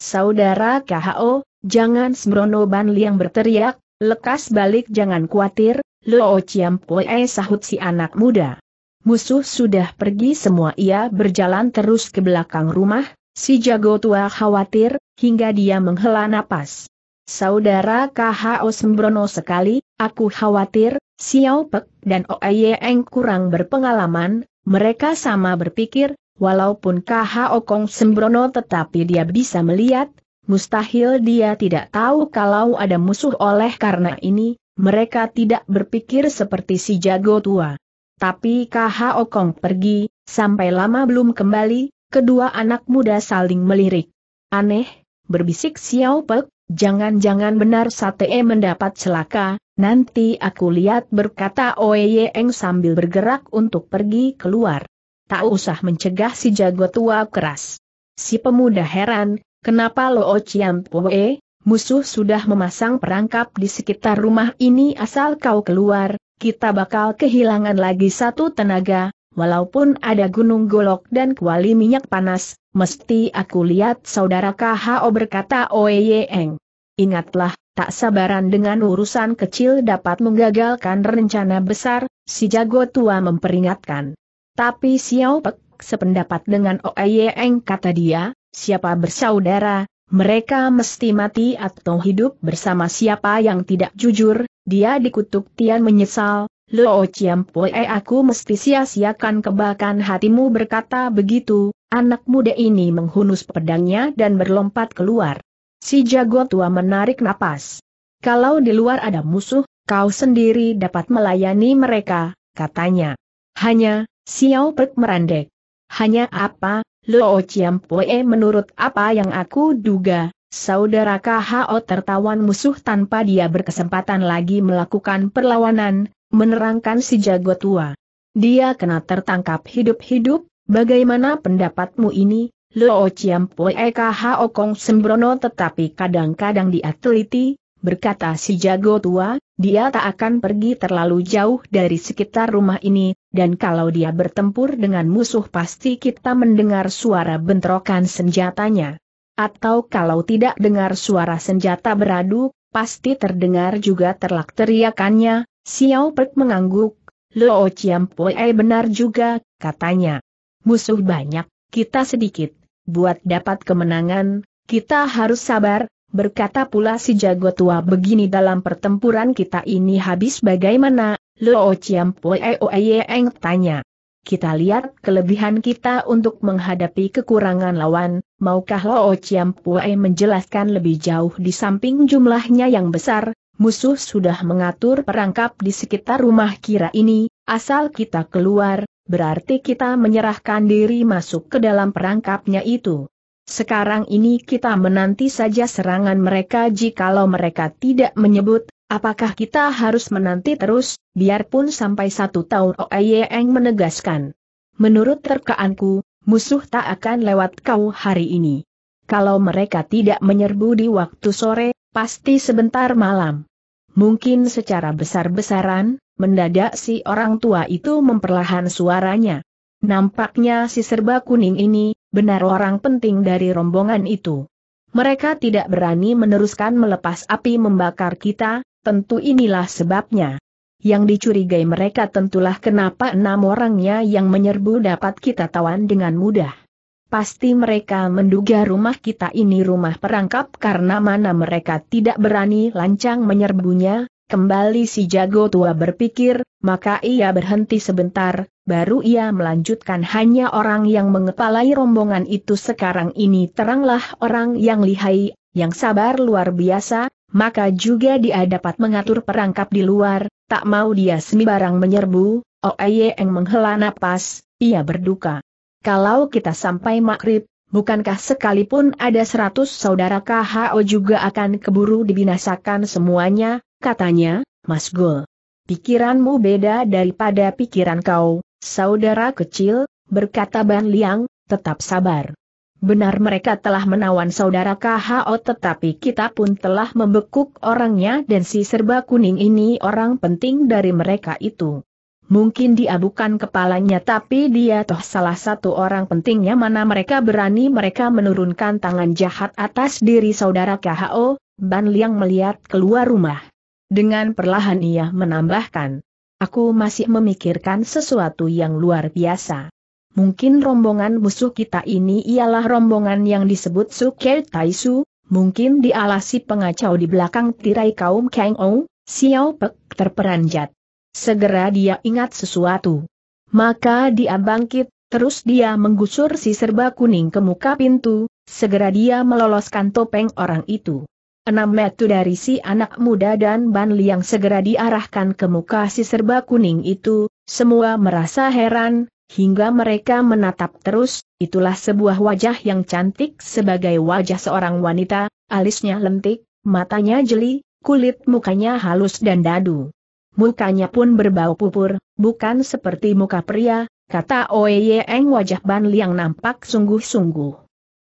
Saudara KHO, jangan Sembrono Ban Liang berteriak, lekas balik jangan khawatir, Loo Chiampoe sahut si anak muda. Musuh sudah pergi semua ia berjalan terus ke belakang rumah, si jago tua khawatir, hingga dia menghela napas. Saudara KHO sembrono sekali, aku khawatir, Xiao Pek dan Oeyeng kurang berpengalaman, mereka sama berpikir, walaupun KHO Kong sembrono tetapi dia bisa melihat, mustahil dia tidak tahu kalau ada musuh oleh karena ini, mereka tidak berpikir seperti si jago tua. Tapi KHO Kong pergi, sampai lama belum kembali, kedua anak muda saling melirik. Aneh, berbisik Xiao Pek, Jangan-jangan benar Sate e mendapat celaka, nanti aku lihat berkata Oe sambil bergerak untuk pergi keluar. Tak usah mencegah si jago tua keras. Si pemuda heran, kenapa Lo Chiam Poe, musuh sudah memasang perangkap di sekitar rumah ini asal kau keluar, kita bakal kehilangan lagi satu tenaga, walaupun ada gunung golok dan kuali minyak panas, mesti aku lihat saudara KHO berkata Oeyeng. Ingatlah, tak sabaran dengan urusan kecil dapat menggagalkan rencana besar, si jago tua memperingatkan. Tapi Xiao Pek sependapat dengan Oeyeng kata dia, siapa bersaudara, mereka mesti mati atau hidup bersama siapa yang tidak jujur, dia dikutuk Tian menyesal, Luo Chiampue eh, aku mesti sia-siakan kebakan hatimu berkata begitu, anak muda ini menghunus pedangnya dan berlompat keluar. Si jago tua menarik napas. Kalau di luar ada musuh, kau sendiri dapat melayani mereka, katanya. Hanya, Xiao Pek merandek. Hanya apa, Luo Chiampue eh, menurut apa yang aku duga, saudara KHO tertawan musuh tanpa dia berkesempatan lagi melakukan perlawanan, menerangkan si jago tua. Dia kena tertangkap hidup-hidup, bagaimana pendapatmu ini, Luo Chiampue Kho Kong Sembrono tetapi kadang-kadang dia teliti, berkata si jago tua, dia tak akan pergi terlalu jauh dari sekitar rumah ini, dan kalau dia bertempur dengan musuh pasti kita mendengar suara bentrokan senjatanya. Atau kalau tidak dengar suara senjata beradu, pasti terdengar juga terlak teriakannya, Xiao Pek mengangguk, Luo Chiampoe eh, benar juga, katanya. Musuh banyak, kita sedikit, buat dapat kemenangan, kita harus sabar, berkata pula si jago tua begini dalam pertempuran kita ini habis bagaimana, Luo Chiampoe eh, Oeyeng oh, eh, tanya. Kita lihat kelebihan kita untuk menghadapi kekurangan lawan, maukah Luo Chiampoe menjelaskan lebih jauh di samping jumlahnya yang besar, musuh sudah mengatur perangkap di sekitar rumah kira ini, asal kita keluar, berarti kita menyerahkan diri masuk ke dalam perangkapnya itu. Sekarang ini kita menanti saja serangan mereka jikalau mereka tidak menyebut, apakah kita harus menanti terus, biarpun sampai satu tahun Oeyeng menegaskan. Menurut terkaanku, musuh tak akan lewat kau hari ini. Kalau mereka tidak menyerbu di waktu sore, Pasti sebentar malam. Mungkin secara besar-besaran, mendadak si orang tua itu memperlahan suaranya. Nampaknya si serba kuning ini, benar orang penting dari rombongan itu. Mereka tidak berani meneruskan melepas api membakar kita, tentu inilah sebabnya. Yang dicurigai mereka tentulah kenapa enam orangnya yang menyerbu dapat kita tawan dengan mudah. Pasti mereka menduga rumah kita ini rumah perangkap karena mana mereka tidak berani lancang menyerbunya, kembali si jago tua berpikir, maka ia berhenti sebentar, baru ia melanjutkan hanya orang yang mengepalai rombongan itu sekarang ini teranglah orang yang lihai, yang sabar luar biasa, maka juga dia dapat mengatur perangkap di luar, tak mau dia sembarang menyerbu, Oh yang menghela napas, ia berduka. Kalau kita sampai makrib, bukankah sekalipun ada seratus saudara KHO juga akan keburu dibinasakan semuanya, katanya, Mas Gul. Pikiranmu beda daripada pikiran kau, saudara kecil, berkata Ban Liang, tetap sabar. Benar mereka telah menawan saudara KHO tetapi kita pun telah membekuk orangnya dan si serba kuning ini orang penting dari mereka itu. Mungkin dia bukan kepalanya tapi dia toh salah satu orang pentingnya mana mereka berani mereka menurunkan tangan jahat atas diri saudara KHO, Ban Liang melihat keluar rumah. Dengan perlahan ia menambahkan, aku masih memikirkan sesuatu yang luar biasa. Mungkin rombongan musuh kita ini ialah rombongan yang disebut Suke Taisu, mungkin dialasi pengacau di belakang tirai kaum Kang Ou, Xiao Pek terperanjat. Segera dia ingat sesuatu. Maka dia bangkit, terus dia menggusur si serba kuning ke muka pintu, segera dia meloloskan topeng orang itu. Enam metu dari si anak muda dan Ban Liang segera diarahkan ke muka si serba kuning itu, semua merasa heran, hingga mereka menatap terus, itulah sebuah wajah yang cantik sebagai wajah seorang wanita, alisnya lentik, matanya jeli, kulit mukanya halus dan dadu. Mukanya pun berbau pupur, bukan seperti muka pria, kata Oye Eng wajah Ban Liang nampak sungguh-sungguh.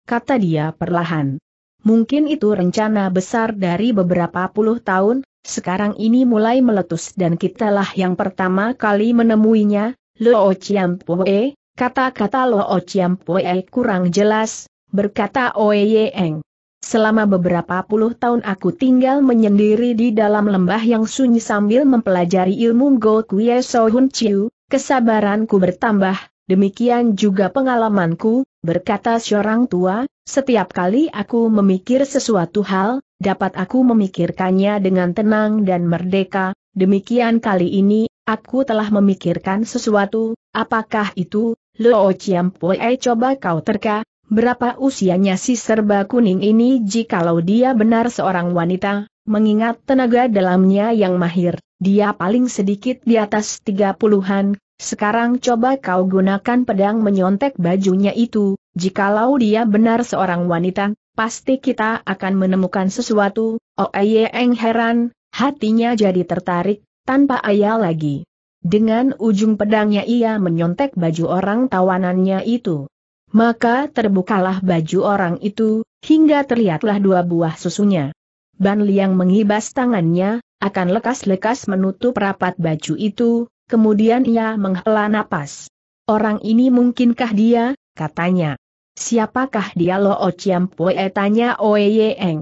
Kata dia perlahan. Mungkin itu rencana besar dari beberapa puluh tahun, sekarang ini mulai meletus dan kitalah yang pertama kali menemuinya, Lo Chiampoe, kata-kata Lo Chiampoe kurang jelas, berkata Oye Eng. Selama beberapa puluh tahun aku tinggal menyendiri di dalam lembah yang sunyi sambil mempelajari ilmu Go So Sohun Chiu, kesabaranku bertambah, demikian juga pengalamanku, berkata seorang tua, setiap kali aku memikir sesuatu hal, dapat aku memikirkannya dengan tenang dan merdeka, demikian kali ini, aku telah memikirkan sesuatu, apakah itu, Luo Chiam Pue coba kau terka, Berapa usianya si serba kuning ini jikalau dia benar seorang wanita, mengingat tenaga dalamnya yang mahir, dia paling sedikit di atas tiga puluhan, sekarang coba kau gunakan pedang menyontek bajunya itu, jikalau dia benar seorang wanita, pasti kita akan menemukan sesuatu, Oh eng heran, hatinya jadi tertarik, tanpa ayah lagi. Dengan ujung pedangnya ia menyontek baju orang tawanannya itu. Maka terbukalah baju orang itu, hingga terlihatlah dua buah susunya. Ban Liang mengibas tangannya, akan lekas-lekas menutup rapat baju itu, kemudian ia menghela napas. Orang ini mungkinkah dia, katanya. Siapakah dia Lo Ociam oh poe tanya Oye oh Eng.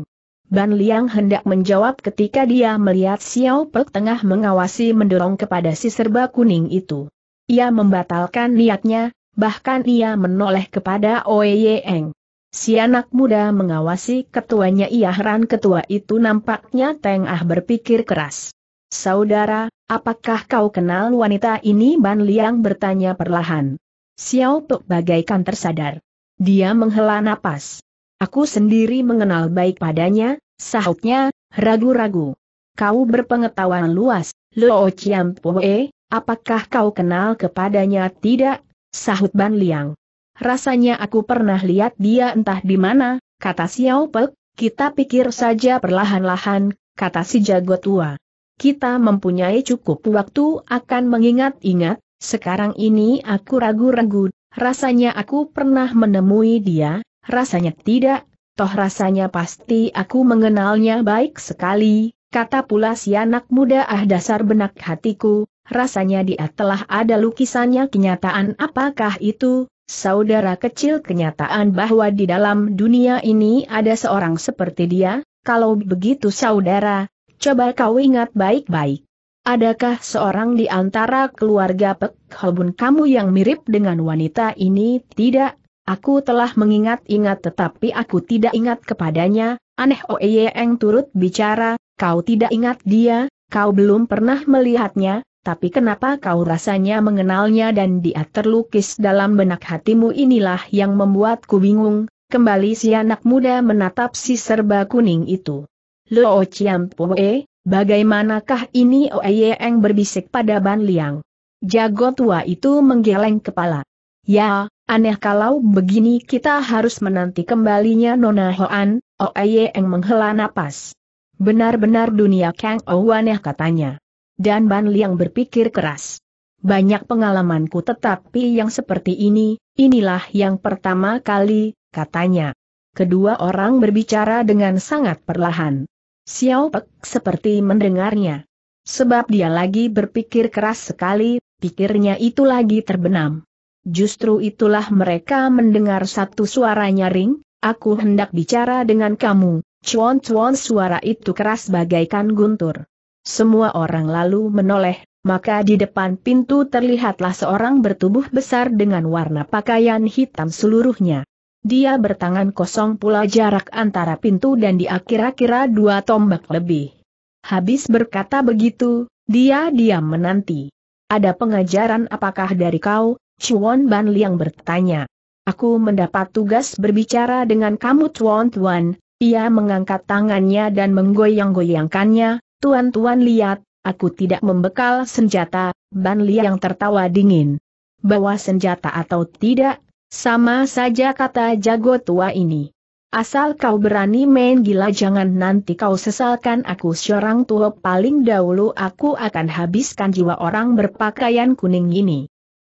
Ban Liang hendak menjawab ketika dia melihat Xiao Pek tengah mengawasi mendorong kepada si serba kuning itu. Ia membatalkan niatnya, Bahkan ia menoleh kepada Oeyeng. Si anak muda mengawasi ketuanya ia heran ketua itu nampaknya tengah berpikir keras. Saudara, apakah kau kenal wanita ini Ban Liang bertanya perlahan. Xiao Pek bagaikan tersadar. Dia menghela napas. Aku sendiri mengenal baik padanya, sahutnya, ragu-ragu. Kau berpengetahuan luas, Luo Chiam Poe, apakah kau kenal kepadanya tidak? Sahut Ban Liang. Rasanya aku pernah lihat dia entah di mana, kata Xiao Pe. kita pikir saja perlahan-lahan, kata si jago tua. Kita mempunyai cukup waktu akan mengingat-ingat, sekarang ini aku ragu-ragu, rasanya aku pernah menemui dia, rasanya tidak, toh rasanya pasti aku mengenalnya baik sekali, kata pula si anak muda ah dasar benak hatiku, rasanya dia telah ada lukisannya kenyataan apakah itu, saudara kecil kenyataan bahwa di dalam dunia ini ada seorang seperti dia, kalau begitu saudara, coba kau ingat baik-baik. Adakah seorang di antara keluarga Pek Hobun kamu yang mirip dengan wanita ini? Tidak, aku telah mengingat-ingat tetapi aku tidak ingat kepadanya, aneh Oeyeng turut bicara, kau tidak ingat dia, kau belum pernah melihatnya, tapi kenapa kau rasanya mengenalnya dan dia terlukis dalam benak hatimu inilah yang membuatku bingung, kembali si anak muda menatap si serba kuning itu. Lo Chiam Poe, bagaimanakah ini Oeyeng berbisik pada Ban Liang? Jago tua itu menggeleng kepala. Ya, aneh kalau begini kita harus menanti kembalinya Nona Hoan, Oeyeng menghela napas. Benar-benar dunia Kang Ouaneh katanya dan Ban Liang berpikir keras. Banyak pengalamanku tetapi yang seperti ini, inilah yang pertama kali, katanya. Kedua orang berbicara dengan sangat perlahan. Xiao Pek seperti mendengarnya. Sebab dia lagi berpikir keras sekali, pikirnya itu lagi terbenam. Justru itulah mereka mendengar satu suara nyaring, aku hendak bicara dengan kamu, cuan-cuan suara itu keras bagaikan guntur. Semua orang lalu menoleh, maka di depan pintu terlihatlah seorang bertubuh besar dengan warna pakaian hitam seluruhnya. Dia bertangan kosong pula jarak antara pintu dan di akhir kira dua tombak lebih. Habis berkata begitu, dia diam menanti. Ada pengajaran apakah dari kau, Chuan Ban Liang bertanya. Aku mendapat tugas berbicara dengan kamu Chuan Tuan, ia mengangkat tangannya dan menggoyang-goyangkannya, Tuan-tuan lihat, aku tidak membekal senjata, Ban yang tertawa dingin. Bawa senjata atau tidak, sama saja kata jago tua ini. Asal kau berani main gila jangan nanti kau sesalkan aku seorang tua paling dahulu aku akan habiskan jiwa orang berpakaian kuning ini.